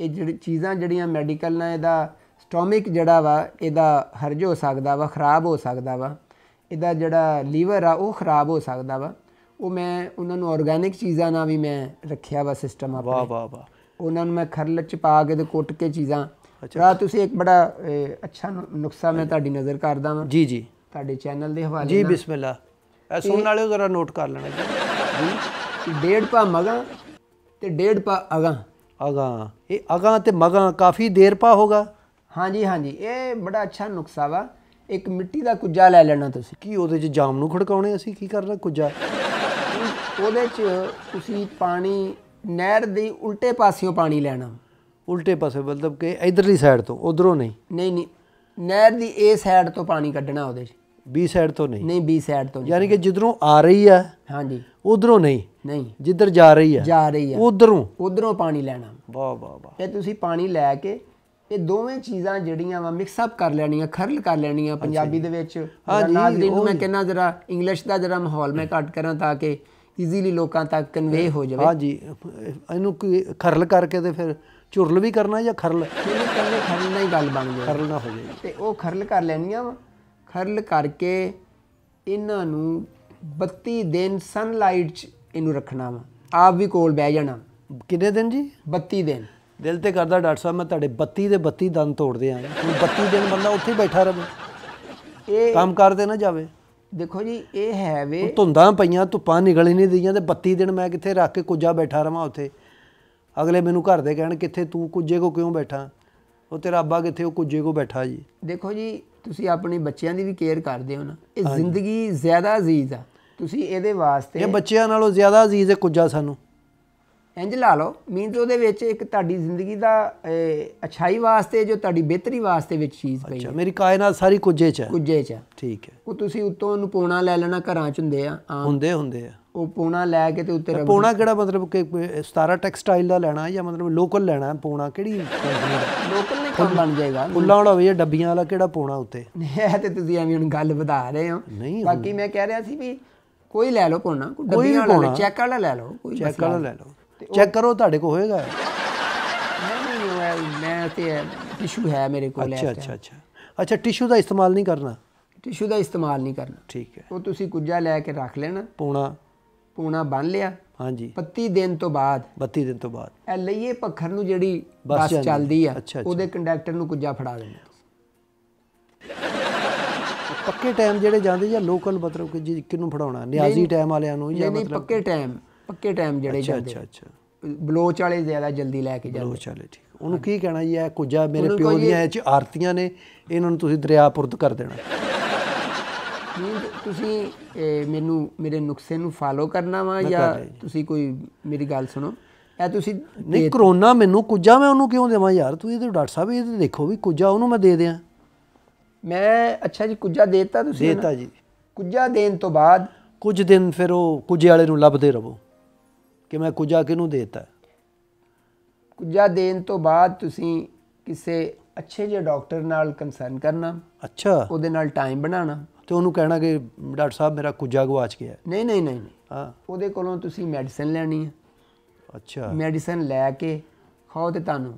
ਇਹ ਜਿਹੜੀ ਚੀਜ਼ਾਂ ਜਿਹੜੀਆਂ ਮੈਡੀਕਲ ਨਾਲ ਇਹਦਾ ਸਟੋਮਿਕ ਜਿਹੜਾ ਵਾ ਇਹਦਾ ਹਰਜ ਹੋ ਸਕਦਾ ਵਾ ਖਰਾਬ ਹੋ ਸਕਦਾ ਵਾ ਇਹਦਾ ਜਿਹੜਾ ਲੀਵਰ ਆ ਉਹ ਖਰਾਬ ਹੋ ਸਕਦਾ ਵਾ ਉਹ ਮੈਂ ਉਹਨਾਂ ਨੂੰ ਆਰਗੈਨਿਕ ਚੀਜ਼ਾਂ ਨਾਲ ਵੀ ਮੈਂ ਰੱਖਿਆ ਵਾ ਸਿਸਟਮ ਆਪਣਾ ਵਾ ਵਾ ਵਾ ਉਹਨਾਂ ਨੂੰ ਮੈਂ ਖਰਲ ਚ ਪਾ ਕੇ ਤੇ ਕੁੱਟ ਕੇ ਚੀਜ਼ਾਂ ਰਾ ਤੁਸੀਂ ਇੱਕ ਬੜਾ ਅੱਛਾ ਨੁਕਸਾ ਮੈਂ ਤੁਹਾਡੀ ਨਜ਼ਰ ਕਰਦਾ ਵਾਂ ਜੀ ਜੀ ਤੁਹਾਡੇ ਚੈਨਲ ਦੇ ਹਵਾਲੇ ਜੀ ਬਿਸਮਿਲ੍ਲਾ ਇਹ ਸੁਣਨ ਵਾਲਿਓ ਜ਼ਰਾ ਨੋਟ ਕਰ ਲੈਣਾ ਜੀ ਡੇਢ ਪਾ ਮਗਾ ਤੇ ਡੇਢ ਪਾ ਅਗਾ ਅਗਾ ਇਹ ਅਗਾ ਤੇ ਮਗਾ ਕਾਫੀ ਦੇਰ ਪਾ ਹੋਗਾ ਹਾਂਜੀ ਹਾਂਜੀ ਇਹ ਬੜਾ ਅੱਛਾ ਨੁਕਸਾ ਵਾ ਇੱਕ ਮਿੱਟੀ ਦਾ ਕੁੱਜਾ ਲੈ ਲੈਣਾ ਤੁਸੀਂ ਕੀ ਉਹਦੇ 'ਚ ਜਾਮ ਨੂੰ ਖੜਕਾਉਣੇ ਅਸੀਂ ਕੀ ਕਰਨਾ ਕੁੱਜਾ ਉਹਦੇ 'ਚ ਤੁਸੀਂ ਪਾਣੀ ਨਹਿਰ ਦੇ ਉਲਟੇ ਪਾਸਿਓਂ ਪਾਣੀ ਲੈਣਾ ਉਲਟੇ ਪਾਸੇ ਮਤਲਬ ਕਿ ਇਧਰਲੀ ਸਾਈਡ ਤੋਂ ਉਧਰੋਂ ਨਹੀਂ ਨਹੀਂ ਨਹੀਂ ਨਹਿਰ ਦੀ ਇਹ ਸਾਈਡ ਤੋਂ ਪਾਣੀ ਕੱਢਣਾ ਉਹਦੇ 'ਚ ਬੀ ਸਾਈਡ ਤੋਂ ਨਹੀਂ ਨਹੀਂ ਬੀ ਸਾਈਡ ਤੋਂ ਯਾਨੀ ਕਿ ਜਿੱਧਰੋਂ ਆ ਰਹੀ ਆ ਹਾਂਜੀ ਉਧਰੋਂ ਨਹੀਂ ਨਹੀਂ ਜਿੱਧਰ ਜਾ ਰਹੀ ਆ ਜਾ ਰਹੀ ਆ ਉਧਰੋਂ ਉਧਰੋਂ ਪਾਣੀ ਲੈਣਾ ਵਾ ਵਾ ਵਾ ਤੇ ਤੁਸੀਂ ਪਾਣੀ ਲੈ ਕੇ ਇਹ ਦੋਵੇਂ ਚੀਜ਼ਾਂ ਜਿਹੜੀਆਂ ਵਾ ਮਿਕਸ ਅਪ ਕਰ ਲੈਣੀਆਂ ਖਰਲ ਕਰ ਲੈਣੀਆਂ ਪੰਜਾਬੀ ਦੇ ਵਿੱਚ ਨਾਜ਼ਰੀਨ ਨੂੰ ਮੈਂ ਕਹਿੰਦਾ ਜਰਾ ਇੰਗਲਿਸ਼ ਦਾ ਜਰਾ ਮਾਹੌਲ ਮੈਂ ਕੱਟ ਕਰਾਂ ਤਾਂ ਕਿ ਈਜ਼ੀਲੀ ਲੋਕਾਂ ਤੱਕ ਕਨਵੇ ਹੋ ਜਾਵੇ ਹਾਂਜੀ ਇਹਨੂੰ ਕੋਈ ਖਰਲ ਕਰਕੇ ਤੇ ਫਿਰ ਚੁਰਲ ਵੀ ਕਰਨਾ ਜਾਂ ਖਰਲ ਕਹਿੰਦੇ ਖਰਲ ਨਹੀਂ ਗੱਲ ਬਣ ਜਾਵੇ ਖਰਲ ਨਾ ਹੋ ਜਾਵੇ ਤੇ ਉਹ ਖਰਲ ਕਰ ਲੈਣੀਆਂ ਵਾ ਖਰਲ ਕਰਕੇ ਇਹਨਾਂ ਨੂੰ 32 ਦਿਨ ਸਨਲਾਈਟ 'ਚ ਇਹਨੂੰ ਰੱਖਣਾ ਵਾ ਆਪ ਵੀ ਕੋਲ ਬਹਿ ਜਾਣਾ ਕਿੰਨੇ ਦਿਨ ਜੀ 32 ਦਿਨ ਦਿਲ ਤੇ ਕਰਦਾ ਡਾਕਟਰ ਸਾਹਿਬ ਮੈਂ ਤੁਹਾਡੇ 32 ਦੇ 32 ਦੰਦ ਤੋੜ ਦਿਆਂ 32 ਦਿਨ ਬੰਦਾ ਉੱਥੇ ਬੈਠਾ ਰਹੇ ਇਹ ਕੰਮ ਕਰਦੇ ਨਾ ਜਾਵੇ ਦੇਖੋ ਜੀ ਇਹ ਹੈ ਵੇ ਧੁੰਦਾਂ ਪਈਆਂ ਧੁੱਪਾਂ ਨਿਕਲ ਹੀ ਨਹੀਂ ਦਈਆਂ ਤੇ 32 ਦਿਨ ਮੈਂ ਕਿੱਥੇ ਰੱਖ ਕੇ ਕੁਝਾ ਬੈਠਾ ਰਵਾਂ ਉੱਥੇ ਅਗਲੇ ਮੈਨੂੰ ਘਰ ਦੇ ਕਹਿਣ ਕਿੱਥੇ ਤੂੰ ਕੁਝੇ ਕੋ ਕਿਉਂ ਬੈਠਾ ਉਹ ਤੇਰਾ ਅੱਬਾ ਕਿੱਥੇ ਉਹ ਕੁਝੇ ਕੋ ਬੈਠਾ ਜੀ ਦੇਖੋ ਜੀ ਤੁਸੀਂ ਆਪਣੇ ਬੱਚਿਆਂ ਦੀ ਵੀ ਕੇਅਰ ਕਰਦੇ ਹੋ ਨਾ ਇਹ ਜ਼ਿੰਦਗੀ ਜ਼ਿਆਦਾ ਅਜ਼ੀਜ਼ ਆ ਤੁਸੀਂ ਇਹਦੇ ਵਾਸਤੇ ਇਹ ਬੱਚਿਆਂ ਨਾਲੋਂ ਜ਼ਿਆਦਾ ਅਜ਼ੀਜ਼ ਹੈ ਕੁਝਾ ਸਾਨੂੰ ਇੰਜ ਲਾ ਲਓ ਮੀਨਸ ਉਹਦੇ ਵਿੱਚ ਇੱਕ ਤੁਹਾਡੀ ਜ਼ਿੰਦਗੀ ਦਾ ਅਛਾਈ ਵਾਸਤੇ ਜੋ ਤੁਹਾਡੀ ਬਿਹਤਰੀ ਵਾਸਤੇ ਵਿੱਚ ਚੀਜ਼ ਪਈ ਅੱਛਾ ਮੇਰੀ ਕਾਇਨਾਤ ਸਾਰੀ ਕੁਝੇ ਚ ਹੈ ਕੁਝੇ ਚ ਠੀਕ ਹੈ ਉਹ ਤੁਸੀਂ ਉੱਤੋਂ ਨੂੰ ਪੋਣਾ ਲੈ ਲੈਣਾ ਘਰਾਂ ਚ ਹੁੰਦੇ ਆ ਹੁੰਦੇ ਹੁੰਦੇ ਆ ਉਹ ਪੋਣਾ ਲੈ ਕੇ ਤੇ ਉੱਤੇ ਪੋਣਾ ਕਿਹੜਾ ਮਤਲਬ ਕਿ 17 ਟੈਕਸਟਾਈਲ ਦਾ ਲੈਣਾ ਜਾਂ ਮਤਲਬ ਲੋਕਲ ਲੈਣਾ ਪੋਣਾ ਕਿਹੜੀ ਲੋਕਲ ਨਹੀਂ ਕੰਮ ਬਣ ਜਾਏਗਾ ਉੱਲਾ ਵਾਲਾ ਹੋਵੇ ਡੱਬੀਆਂ ਵਾਲਾ ਕਿਹੜਾ ਪੋਣਾ ਉੱਤੇ ਇਹ ਤੇ ਤੁਸੀਂ ਐਵੇਂ ਹੁਣ ਗੱਲ ਵਧਾ ਰਹੇ ਹੋ ਬਾਕੀ ਮੈਂ ਕਹਿ ਰਿਹਾ ਸੀ ਵੀ ਕੋਈ ਲੈ ਲਓ ਪੋਣਾ ਕੋਈ ਡੱਬੀਆਂ ਵਾਲਾ ਚੈੱਕ ਵਾਲਾ ਲੈ ਲਓ ਕੋਈ ਚੈੱਕ ਵਾਲਾ ਲੈ ਲਓ ਚੈੱਕ ਕਰੋ ਤੁਹਾਡੇ ਕੋ ਹੋਏਗਾ ਨਹੀਂ ਨਹੀਂ ਮੈਂ ਤੇ ਟਿਸ਼ੂ ਹੈ ਮੇਰੇ ਕੋਲ ਅੱਛਾ ਅੱਛਾ ਅੱਛਾ ਅੱਛਾ ਟਿਸ਼ੂ ਦਾ ਇਸਤੇਮਾਲ ਨਹੀਂ ਕਰਨਾ ਟਿਸ਼ੂ ਦਾ ਇਸਤੇਮਾਲ ਨਹੀਂ ਕਰਨਾ ਠੀਕ ਹੈ ਉਹ ਤੁਸੀਂ ਕੁੱਜਾ ਲੈ ਕੇ ਰੱਖ ਲੈਣਾ ਪੂਣਾ ਪੂਣਾ ਬੰਨ ਲਿਆ ਹਾਂਜੀ 32 ਦਿਨ ਤੋਂ ਬਾਅਦ 32 ਦਿਨ ਤੋਂ ਬਾਅਦ ਇਹ ਲਈਏ ਪੱਖਰ ਨੂੰ ਜਿਹੜੀ ਬੱਸ ਚੱਲਦੀ ਆ ਉਹਦੇ ਕੰਡਕਟਰ ਨੂੰ ਕੁੱਜਾ ਫੜਾ ਦੇਣਾ ਪੱਕੇ ਟਾਈਮ ਜਿਹੜੇ ਜਾਂਦੇ ਜਾਂ ਲੋਕਲ ਮਤਲਬ ਕਿ ਕਿਨੂੰ ਫੜਾਉਣਾ ਨਿਆਜ਼ੀ ਟਾਈਮ ਵਾਲਿਆਂ ਨੂੰ ਜਾਂ ਮਤਲਬ ਨਹੀਂ ਪੱਕੇ ਟਾਈਮ ਪੱਕੇ ਟਾਈਮ ਜਿਹੜੇ ਜਾਂਦੇ ਅੱਛਾ ਅੱਛਾ ਬਲੋਚ ਵਾਲੇ ਜ਼ਿਆਦਾ ਜਲਦੀ ਲੈ ਕੇ ਜਾਂਦੇ ਬਲੋਚ ਵਾਲੇ ਠੀਕ ਉਹਨੂੰ ਕੀ ਕਹਿਣਾ ਜੀ ਇਹ ਕੁਝਾ ਮੇਰੇ ਪਿਓ ਦੀਆਂ ਇਹ ਚ ਆਰਤੀਆਂ ਨੇ ਇਹਨਾਂ ਨੂੰ ਤੁਸੀਂ ਦਰਿਆਪੁਰਤ ਕਰ ਦੇਣਾ ਤੁਸੀਂ ਮੈਨੂੰ ਮੇਰੇ ਨੁਕਸੇ ਨੂੰ ਫਾਲੋ ਕਰਨਾ ਵਾ ਜਾਂ ਤੁਸੀਂ ਕੋਈ ਮੇਰੀ ਗੱਲ ਸੁਣੋ ਇਹ ਤੁਸੀਂ ਨਹੀਂ ਕਰੋਨਾ ਮੈਨੂੰ ਕੁਝਾ ਮੈਂ ਉਹਨੂੰ ਕਿਉਂ ਦੇਵਾਂ ਯਾਰ ਤੂੰ ਇਹਦੇ ਡਾਕਟਰ ਸਾਹਿਬ ਇਹ ਤੇ ਦੇਖੋ ਵੀ ਕੁਝਾ ਉਹਨੂੰ ਮੈਂ ਦੇ ਦਿਆਂ ਮੈਂ ਅੱਛਾ ਜੀ ਕੁਝਾ ਦੇਤਾ ਤੁਸੀਂ ਦੇਤਾ ਜੀ ਕੁਝਾ ਦੇਣ ਤੋਂ ਬਾਅਦ ਕੁਝ ਦਿਨ ਫਿਰ ਉਹ ਕੁਝੇ ਵਾਲੇ ਨੂੰ ਲੱਭਦੇ ਰਹੋ ਕਿ ਮੈਂ ਕੁਜਾ ਕਿਨੂੰ ਦੇਤਾ ਕੁਜਾ ਦੇਣ ਤੋਂ ਬਾਅਦ ਤੁਸੀਂ ਕਿਸੇ ਅੱਛੇ ਜਿਹੇ ਡਾਕਟਰ ਨਾਲ ਕੰਸਰਨ ਕਰਨਾ ਅੱਛਾ ਉਹਦੇ ਨਾਲ ਟਾਈਮ ਬਣਾਉਣਾ ਤੇ ਉਹਨੂੰ ਕਹਿਣਾ ਕਿ ਡਾਕਟਰ ਸਾਹਿਬ ਮੇਰਾ ਕੁਜਾ ਗਵਾਚ ਗਿਆ ਨਹੀਂ ਨਹੀਂ ਨਹੀਂ ਹਾਂ ਉਹਦੇ ਕੋਲੋਂ ਤੁਸੀਂ ਮੈਡੀਸਨ ਲੈਣੀ ਹੈ ਅੱਛਾ ਮੈਡੀਸਨ ਲੈ ਕੇ ਖਾਓ ਤੇ ਤੁਹਾਨੂੰ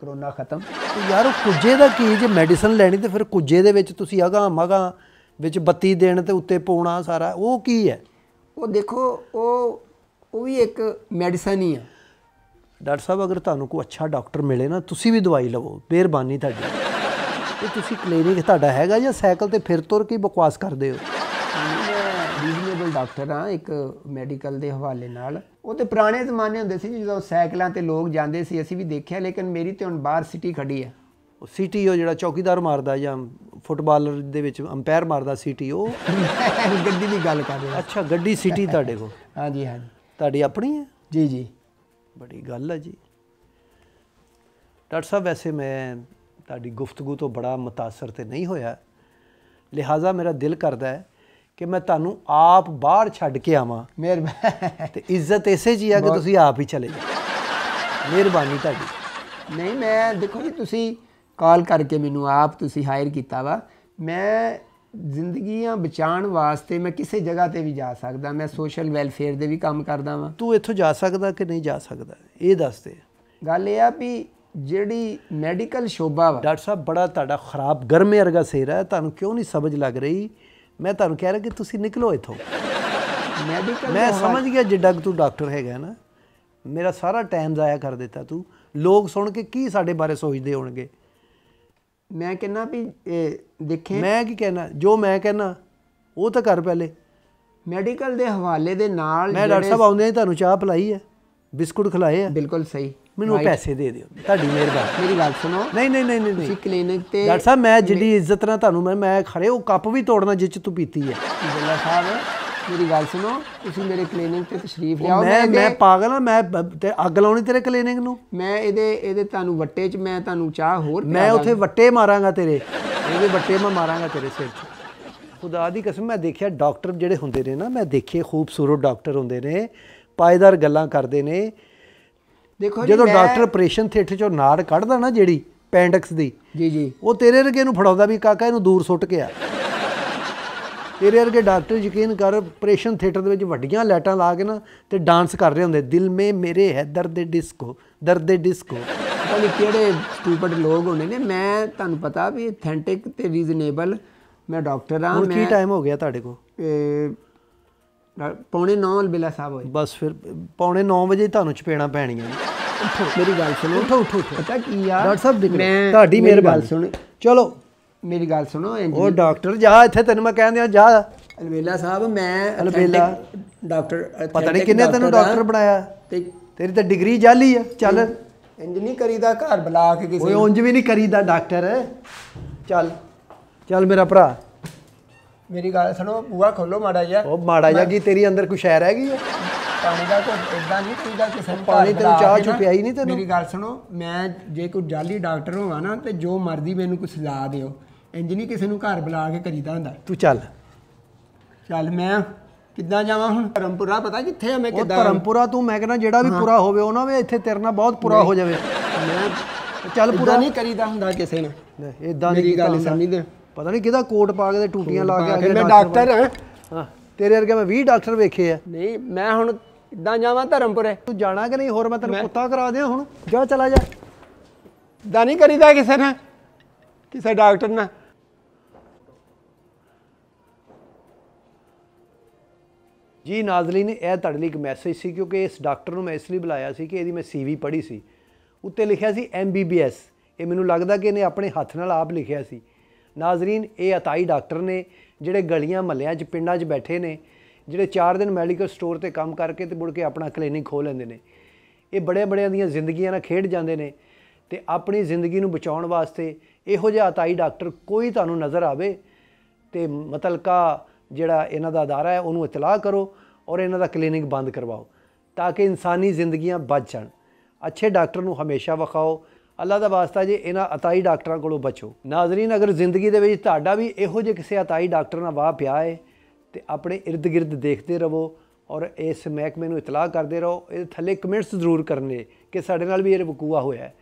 ਕਰੋਨਾ ਖਤਮ ਤੇ ਯਾਰ ਉਹ ਕੁਜੇ ਦਾ ਕੀ ਜੇ ਮੈਡੀਸਨ ਲੈਣੀ ਤੇ ਫਿਰ ਕੁਜੇ ਦੇ ਵਿੱਚ ਤੁਸੀਂ ਅਗਾ ਮਗਾ ਵਿੱਚ ਬੱਤੀ ਦੇਣ ਤੇ ਉੱਤੇ ਪਾਉਣਾ ਸਾਰਾ ਉਹ ਕੀ ਹੈ ਉਹ ਦੇਖੋ ਉਹ ਵੀ ਇੱਕ ਮੈਡੀਸਨ ਹੀ ਆ ਡਾਕਟਰ ਸਾਹਿਬ ਅਗਰ ਤੁਹਾਨੂੰ ਕੋਈ ਅੱਛਾ ਡਾਕਟਰ ਮਿਲੇ ਨਾ ਤੁਸੀਂ ਵੀ ਦਵਾਈ ਲਵੋ ਮਿਹਰਬਾਨੀ ਤੁਹਾਡੀ ਇਹ ਤੁਸੀਂ ਕਲੀਨਿਕ ਤੁਹਾਡਾ ਹੈਗਾ ਜਾਂ ਸਾਈਕਲ ਤੇ ਫਿਰ ਤੁਰ ਕੇ ਬਕਵਾਸ ਕਰਦੇ ਹੋ ਰੀਜ਼ਨੇਬਲ ਡਾਕਟਰ ਆ ਇੱਕ ਮੈਡੀਕਲ ਦੇ ਹਵਾਲੇ ਨਾਲ ਉਹ ਤੇ ਪੁਰਾਣੇ ਜ਼ਮਾਨੇ ਹੁੰਦੇ ਸੀ ਜਦੋਂ ਸਾਈਕਲਾਂ ਤੇ ਲੋਕ ਜਾਂਦੇ ਸੀ ਅਸੀਂ ਵੀ ਦੇਖਿਆ ਲੇਕਿਨ ਮੇਰੀ ਤੇ ਹੁਣ ਬਾਹਰ ਸਿਟੀ ਖੜੀ ਆ ਉਹ ਸਿਟੀ ਉਹ ਜਿਹੜਾ ਚੌਕੀਦਾਰ ਮਾਰਦਾ ਜਾਂ ਫੁੱਟਬਾਲਰ ਦੇ ਵਿੱਚ ਅੰਪਾਇਰ ਮਾਰਦਾ ਸਿਟੀ ਉਹ ਗੱਡੀ ਦੀ ਗੱਲ ਕਰ ਰਿਹਾ ਅੱਛਾ ਗੱਡੀ ਸਿਟੀ ਤੁਹਾਡੇ ਕੋਲ ਹਾਂਜੀ ਹਾਂਜੀ ਤੁਹਾਡੀ ਆਪਣੀ ਹੈ ਜੀ ਜੀ ਬੜੀ ਗੱਲ ਹੈ ਜੀ ਡਾਕਟਰ ਸਾਹਿਬ ਵੈਸੇ ਮੈਂ ਤੁਹਾਡੀ ਗੁਫ਼ਤਗੂ ਤੋਂ ਬੜਾ متاثر ਤੇ ਨਹੀਂ ਹੋਇਆ ਲਿਹਾਜ਼ਾ ਮੇਰਾ ਦਿਲ ਕਰਦਾ ਹੈ ਕਿ ਮੈਂ ਤੁਹਾਨੂੰ ਆਪ ਬਾਹਰ ਛੱਡ ਕੇ ਆਵਾਂ ਮਿਹਰਬਾਨੀ ਤੇ ਇੱਜ਼ਤ ਐਸੇ ਜੀ ਆ ਕਿ ਤੁਸੀਂ ਆਪ ਹੀ ਚਲੇ ਜਾਓ ਮਿਹਰਬਾਨੀ ਤੁਹਾਡੀ ਨਹੀਂ ਮੈਂ ਦੇਖੋ ਜੀ ਤੁਸੀਂ ਕਾਲ ਕਰਕੇ ਮੈਨੂੰ ਆਪ ਤੁਸੀਂ ਹਾਇਰ ਕੀਤਾ ਵਾ ਮੈਂ ਜ਼ਿੰਦਗੀਆਂ ਬਚਾਉਣ ਵਾਸਤੇ ਮੈਂ ਕਿਸੇ ਜਗ੍ਹਾ ਤੇ ਵੀ ਜਾ ਸਕਦਾ ਮੈਂ ਸੋਸ਼ਲ ਵੈਲਫੇਅਰ ਦੇ ਵੀ ਕੰਮ ਕਰਦਾ ਵਾਂ ਤੂੰ ਇੱਥੋਂ ਜਾ ਸਕਦਾ ਕਿ ਨਹੀਂ ਜਾ ਸਕਦਾ ਇਹ ਦੱਸ ਦੇ ਗੱਲ ਇਹ ਆ ਵੀ ਜਿਹੜੀ ਮੈਡੀਕਲ ਸ਼ੋਭਾ ਵਾ ਡਾਕਟਰ ਸਾਹਿਬ ਬੜਾ ਤੁਹਾਡਾ ਖਰਾਬ ਗਰਮੇ ਵਰਗਾ ਹੈ ਤੁਹਾਨੂੰ ਕਿਉਂ ਨਹੀਂ ਸਮਝ ਲੱਗ ਰਹੀ ਮੈਂ ਤੁਹਾਨੂੰ ਕਹਿ ਰਿਹਾ ਕਿ ਤੁਸੀਂ ਨਿਕਲੋ ਇੱਥੋਂ ਮੈਡੀਕਲ ਮੈਂ ਸਮਝ ਗਿਆ ਜਿੱਡਾ ਤੂੰ ਡਾਕਟਰ ਹੈਗਾ ਨਾ ਮੇਰਾ ਸਾਰਾ ਟਾਈਮ ਜ਼ਾਇਆ ਕਰ ਦਿੱਤਾ ਤੂੰ ਲੋਕ ਸੁਣ ਕੇ ਕੀ ਸਾਡੇ ਬਾਰੇ ਸੋਚਦੇ ਹੋਣਗੇ ਮੈਂ ਕਹਿੰਨਾ ਵੀ ਦੇਖੇ ਮੈਂ ਕੀ ਕਹਿਣਾ ਜੋ ਮੈਂ ਕਹਿਣਾ ਉਹ ਤਾਂ ਕਰ ਪਹਿਲੇ ਮੈਡੀਕਲ ਦੇ ਹਵਾਲੇ ਦੇ ਨਾਲ ਮੈਂ ਡਾਕਟਰ ਸਾਹਿਬ ਆਉਂਦੇ ਆ ਤੁਹਾਨੂੰ ਚਾਹ ਪਲਾਈ ਹੈ ਬਿਸਕੁਟ ਖਲਾਏ ਆ ਬਿਲਕੁਲ ਸਹੀ ਮੈਨੂੰ ਪੈਸੇ ਦੇ ਦਿਓ ਤੁਹਾਡੀ ਮਿਹਰਬਾਨੀ ਮੇਰੀ ਗੱਲ ਸੁਣੋ ਨਹੀਂ ਨਹੀਂ ਨਹੀਂ ਨਹੀਂ ਤੁਸੀਂ ਕਲੀਨਿਕ ਤੇ ਡਾਕਟਰ ਸਾਹਿਬ ਮੈਂ ਜਿਹੜੀ ਇੱਜ਼ਤ ਨਾਲ ਤੁਹਾਨੂੰ ਮੈਂ ਮੈਂ ਖਰੇ ਉਹ ਕੱਪ ਵੀ ਤੋੜਨਾ ਜਿੱਚ ਤੂੰ ਪੀਤੀ ਹੈ ਜੱਲਾ ਸਾਹਿਬ ਮੇਰੀ ਗੱਲ ਸੁਣੋ ਤੁਸੀਂ ਮੇਰੇ ਕਲੀਨਿਕ ਤੇ ਤਸ਼ਰੀਫ ਲਿਆਓ ਮੈਂ ਮੈਂ ਪਾਗਲ ਆ ਮੈਂ ਤੇ ਅੱਗ ਲਾਉਣੀ ਤੇਰੇ ਕਲੀਨਿਕ ਨੂੰ ਮੈਂ ਇਹਦੇ ਇਹਦੇ ਤੁਹਾਨੂੰ ਵੱਟੇ 'ਚ ਮੈਂ ਤੁਹਾਨੂੰ ਚਾਹ ਹੋਰ ਮੈਂ ਉੱਥੇ ਵੱਟੇ ਮਾਰਾਂਗਾ ਤੇਰੇ ਇਹਦੇ ਵੱਟੇ ਮੈਂ ਮਾਰਾਂਗਾ ਤੇਰੇ ਸਿਰ 'ਚ ਖੁਦਾ ਦੀ ਕਸਮ ਮੈਂ ਦੇਖਿਆ ਡਾਕਟਰ ਜਿਹੜੇ ਹੁੰਦੇ ਨੇ ਨਾ ਮੈਂ ਦੇਖੇ ਖੂਬਸੂਰਤ ਡਾਕਟਰ ਹੁੰਦੇ ਨੇ ਪਾਇਦਾਰ ਗੱਲਾਂ ਕਰਦੇ ਨੇ ਦੇਖੋ ਜਦੋਂ ਡਾਕਟਰ ਆਪਰੇਸ਼ਨ ਥੀਏਟਰ 'ਚੋਂ ਨਾੜ ਕੱਢਦਾ ਨਾ ਜਿਹੜੀ ਪੈਂਡਕਸ ਦੀ ਜੀ ਜੀ ਉਹ ਤੇਰੇ ਰਗੇ ਨੂੰ ਫੜਾਉਂਦਾ ਵੀ ਕਾਕਾ ਇਹਨੂੰ ਦੂਰ ਸੁੱਟ ਕੇ ਆ ਤੇਰੇ ਵਰਗੇ ਡਾਕਟਰ ਯਕੀਨ ਕਰ ਆਪਰੇਸ਼ਨ ਥੀਏਟਰ ਦੇ ਵਿੱਚ ਵੱਡੀਆਂ ਲਾਈਟਾਂ ਲਾ ਕੇ ਨਾ ਤੇ ਡਾਂਸ ਕਰ ਰਹੇ ਹੁੰਦੇ ਦਿਲ ਮੇ ਮੇਰੇ ਹੈ ਦਰਦ ਡਿਸਕੋ ਦਰਦ ਡਿਸਕੋ ਪਤਾ ਨਹੀਂ ਕਿਹੜੇ ਸਟੂਪਿਡ ਲੋਕ ਹੁੰਦੇ ਨੇ ਮੈਂ ਤੁਹਾਨੂੰ ਪਤਾ ਵੀ ਅਥੈਂਟਿਕ ਤੇ ਰੀਜ਼ਨੇਬਲ ਮੈਂ ਡਾਕਟਰ ਆ ਮੈਂ ਕੀ ਟਾਈਮ ਹੋ ਗਿਆ ਤੁਹਾਡੇ ਕੋ ਪੌਣੇ 9 ਬਿਲਾ ਸਾਹਿਬ ਹੋਏ ਬਸ ਫਿਰ ਪੌਣੇ 9 ਵਜੇ ਤੁਹਾਨੂੰ ਚਪੇਣਾ ਪੈਣੀਆਂ ਮੇਰੀ ਗੱਲ ਸੁਣੋ ਉਠੋ ਉਠੋ ਪਤਾ ਕੀ ਆ ਡਾਕਟਰ ਸਾਹਿਬ ਤੁਹਾਡੀ ਮਿਹਰਬਾਨੀ ਸੁਣ ਚਲੋ ਮੇਰੀ ਗੱਲ ਸੁਣੋ ਉਹ ਡਾਕਟਰ ਜਾ ਇੱਥੇ ਤੈਨੂੰ ਮੈਂ ਕਹਿੰਦਿਆ ਜਾ ਅਲਵੇਲਾ ਸਾਹਿਬ ਮੈਂ ਅਲਵੇਲਾ ਡਾਕਟਰ ਪਤਾ ਨਹੀਂ ਕਿੰਨੇ ਤੈਨੂੰ ਡਾਕਟਰ ਬਣਾਇਆ ਤੇ ਤੇਰੀ ਤਾਂ ਡਿਗਰੀ ਜਾਲੀ ਆ ਚੱਲ ਇੰਜ ਨਹੀਂ ਕਰੀਦਾ ਘਰ ਬੁਲਾ ਕੇ ਕਿਸੇ ਓਏ ਉਂਝ ਵੀ ਨਹੀਂ ਕਰੀਦਾ ਡਾਕਟਰ ਚੱਲ ਚੱਲ ਮੇਰਾ ਭਰਾ ਮੇਰੀ ਗੱਲ ਸੁਣੋ ਬੂਆ ਖੋਲੋ ਮਾੜਾ ਜਿਹਾ ਉਹ ਮਾੜਾ ਜਿਹਾ ਕੀ ਤੇਰੀ ਅੰਦਰ ਕੋਈ ਹੈ ਰਹਿ ਗਈ ਹੈ ਪਾਣੀ ਦਾ ਕੋਈ ਇਦਾਂ ਨਹੀਂ ਪੀਦਾ ਕਿ ਸਭ ਪਾਣੀ ਤੇ ਚਾਹ ਚੁਪਿਆ ਹੀ ਨਹੀਂ ਤੈਨੂੰ ਮੇਰੀ ਗੱਲ ਸੁਣੋ ਮੈਂ ਜੇ ਕੋਈ ਜਾਲੀ ਡਾਕਟਰ ਹੋਵਾਂ ਨਾ ਤੇ ਜੋ ਮਰਦੀ ਮੈਨੂੰ ਕੋਈ ਸਜ਼ਾ ਦਿਓ ਇੰਜ ਨਹੀਂ ਕਿਸੇ ਨੂੰ ਘਰ ਬੁਲਾ ਕੇ ਕਰੀਦਾ ਹੁੰਦਾ ਤੂੰ ਚੱਲ ਚੱਲ ਮੈਂ ਕਿੱਦਾਂ ਜਾਵਾਂ ਹੁਣ ਧਰਮਪੁਰਾ ਪਤਾ ਕਿੱਥੇ ਆ ਮੈਂ ਕਿੱਦਾਂ ਧਰਮਪੁਰਾ ਤੂੰ ਮੈਂ ਕਹਿੰਦਾ ਜਿਹੜਾ ਵੀ ਪੁਰਾ ਹੋਵੇ ਉਹ ਨਾ ਵੇ ਇੱਥੇ ਤੇਰੇ ਨਾਲ ਬਹੁਤ ਪੁਰਾ ਹੋ ਜਾਵੇ ਮੈਂ ਚੱਲ ਪੁਰਾ ਨਹੀਂ ਕਰੀਦਾ ਹੁੰਦਾ ਕਿਸੇ ਨੇ ਇਦਾਂ ਦੀ ਗੱਲ ਸਮਝਦੇ ਪਤਾ ਨਹੀਂ ਕਿਹਦਾ ਕੋਟ ਪਾ ਕੇ ਤੇ ਟੂਟੀਆਂ ਲਾ ਕੇ ਆ ਕੇ ਮੈਂ ਡਾਕਟਰ ਹਾਂ ਤੇਰੇ ਵਰਗੇ ਮੈਂ 20 ਡਾਕਟਰ ਵੇਖੇ ਆ ਨਹੀਂ ਮੈਂ ਹੁਣ ਇਦਾਂ ਜਾਵਾਂ ਧਰਮਪੁਰੇ ਤੂੰ ਜਾਣਾ ਕਿ ਨਹੀਂ ਹੋਰ ਮੈਂ ਤੈਨੂੰ ਕੁੱਤਾ ਕਰਾ ਦਿਆਂ ਹੁਣ ਜਾ ਚਲਾ ਜਾ ਇਦਾਂ ਨਹੀਂ ਕਰੀਦਾ ਕਿਸੇ ਨੇ ਕਿਸੇ ਡਾਕਟਰ ਨਾਲ ਜੀ ਨਾਜ਼ਰੀਨ ਇਹ ਤੁਹਾਡੇ ਲਈ ਇੱਕ ਮੈਸੇਜ ਸੀ ਕਿਉਂਕਿ ਇਸ ਡਾਕਟਰ ਨੂੰ ਮੈਂ ਇਸ ਲਈ ਬੁਲਾਇਆ ਸੀ ਕਿ ਇਹਦੀ ਮੈਂ ਸੀਵੀ ਪੜ੍ਹੀ ਸੀ ਉੱਤੇ ਲਿਖਿਆ ਸੀ ਐਮਬੀਬੀਐਸ ਇਹ ਮੈਨੂੰ ਲੱਗਦਾ ਕਿ ਇਹਨੇ ਆਪਣੇ ਹੱਥ ਨਾਲ ਆਪ ਲਿਖਿਆ ਸੀ ਨਾਜ਼ਰੀਨ ਇਹ ਅਤਾਈ ਡਾਕਟਰ ਨੇ ਜਿਹੜੇ ਗਲੀਆਂ ਮੱਲਿਆਂ 'ਚ ਪਿੰਡਾਂ 'ਚ ਬੈਠੇ ਨੇ ਜਿਹੜੇ 4 ਦਿਨ ਮੈਡੀਕਲ ਸਟੋਰ ਤੇ ਕੰਮ ਕਰਕੇ ਤੇ ਮੁੜ ਕੇ ਆਪਣਾ ਕਲੀਨਿਕ ਖੋਲ ਲੈਂਦੇ ਨੇ ਇਹ ਬੜੇ ਬੜਿਆਂ ਦੀਆਂ ਜ਼ਿੰਦਗੀਆਂ ਨਾਲ ਖੇਡ ਜਾਂਦੇ ਨੇ ਤੇ ਆਪਣੀ ਜ਼ਿੰਦਗੀ ਨੂੰ ਬਚਾਉਣ ਵਾਸਤੇ ਇਹੋ ਜਿਹਾ ਅਤਾਈ ਡਾਕਟਰ ਕੋਈ ਤੁਹਾਨੂੰ ਨਜ਼ਰ ਆਵੇ ਤੇ ਮਤਲਕਾ ਜਿਹੜਾ ਇਹਨਾਂ ਦਾ ਅਦਾਰਾ ਹੈ ਉਹਨੂੰ ਇਤਲਾਹ ਕਰੋ ਔਰ ਇਹਨਾਂ ਦਾ ਕਲੀਨਿਕ ਬੰਦ ਕਰਵਾਓ ਤਾਂ ਕਿ ਇਨਸਾਨੀ ਜ਼ਿੰਦਗੀਆਂ ਬਚ ਜਾਣ ਅੱਛੇ ਡਾਕਟਰ ਨੂੰ ਹਮੇਸ਼ਾ ਵਖਾਓ ਅੱਲਾ ਦਾ ਵਾਸਤਾ ਜੇ ਇਹਨਾਂ ਅਤਾਈ ਡਾਕਟਰਾਂ ਕੋਲੋਂ ਬਚੋ ਨਾਜ਼ਰੀਨ ਅਗਰ ਜ਼ਿੰਦਗੀ ਦੇ ਵਿੱਚ ਤੁਹਾਡਾ ਵੀ ਇਹੋ ਜਿਹੇ ਕਿਸੇ ਅਤਾਈ ਡਾਕਟਰ ਨਾਲ ਵਾਹ ਪਿਆ ਹੈ ਤੇ ਆਪਣੇ ird ਗਿਰਦ ਦੇਖਦੇ ਰਹੋ ਔਰ ਇਸ ਮਹਿਕਮੇ ਨੂੰ ਇਤਲਾਹ ਕਰਦੇ ਰਹੋ ਇਹ ਥੱਲੇ ਕਮੈਂਟਸ ਜ਼ਰੂਰ ਕਰਨੇ ਕਿ ਸਾਡੇ ਨਾਲ ਵੀ ਇਹ ਵਕੂਆ ਹੋਇਆ ਹੈ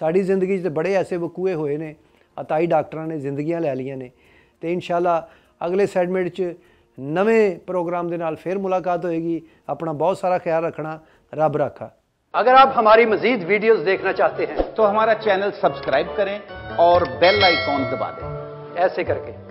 ਸਾਡੀ ਜ਼ਿੰਦਗੀ 'ਚ ਤੇ ਬੜੇ ਐਸੇ ਵਕੂਏ ਹੋਏ ਨੇ ਅਤਾਈ ਡਾਕਟਰਾਂ ਨੇ ਜ਼ਿੰਦਗੀਆਂ ਲੈ ਲਈਆਂ ਨੇ ਤੇ ਇਨਸ਼ਾਅੱਲਾ ਅਗਲੇ ਸੈਗਮੈਂਟ 'ਚ ਨਵੇਂ ਪ੍ਰੋਗਰਾਮ ਦੇ ਨਾਲ ਫਿਰ ਮੁਲਾਕਾਤ ਹੋਏਗੀ ਆਪਣਾ ਬਹੁਤ ਸਾਰਾ ਖਿਆਲ ਰੱਖਣਾ ਰੱਬ ਰਾਖਾ अगर आप हमारी मजीद वीडियोस देखना चाहते हैं तो हमारा चैनल सब्सक्राइब करें और बेल आइकॉन दबा दें ऐसे करके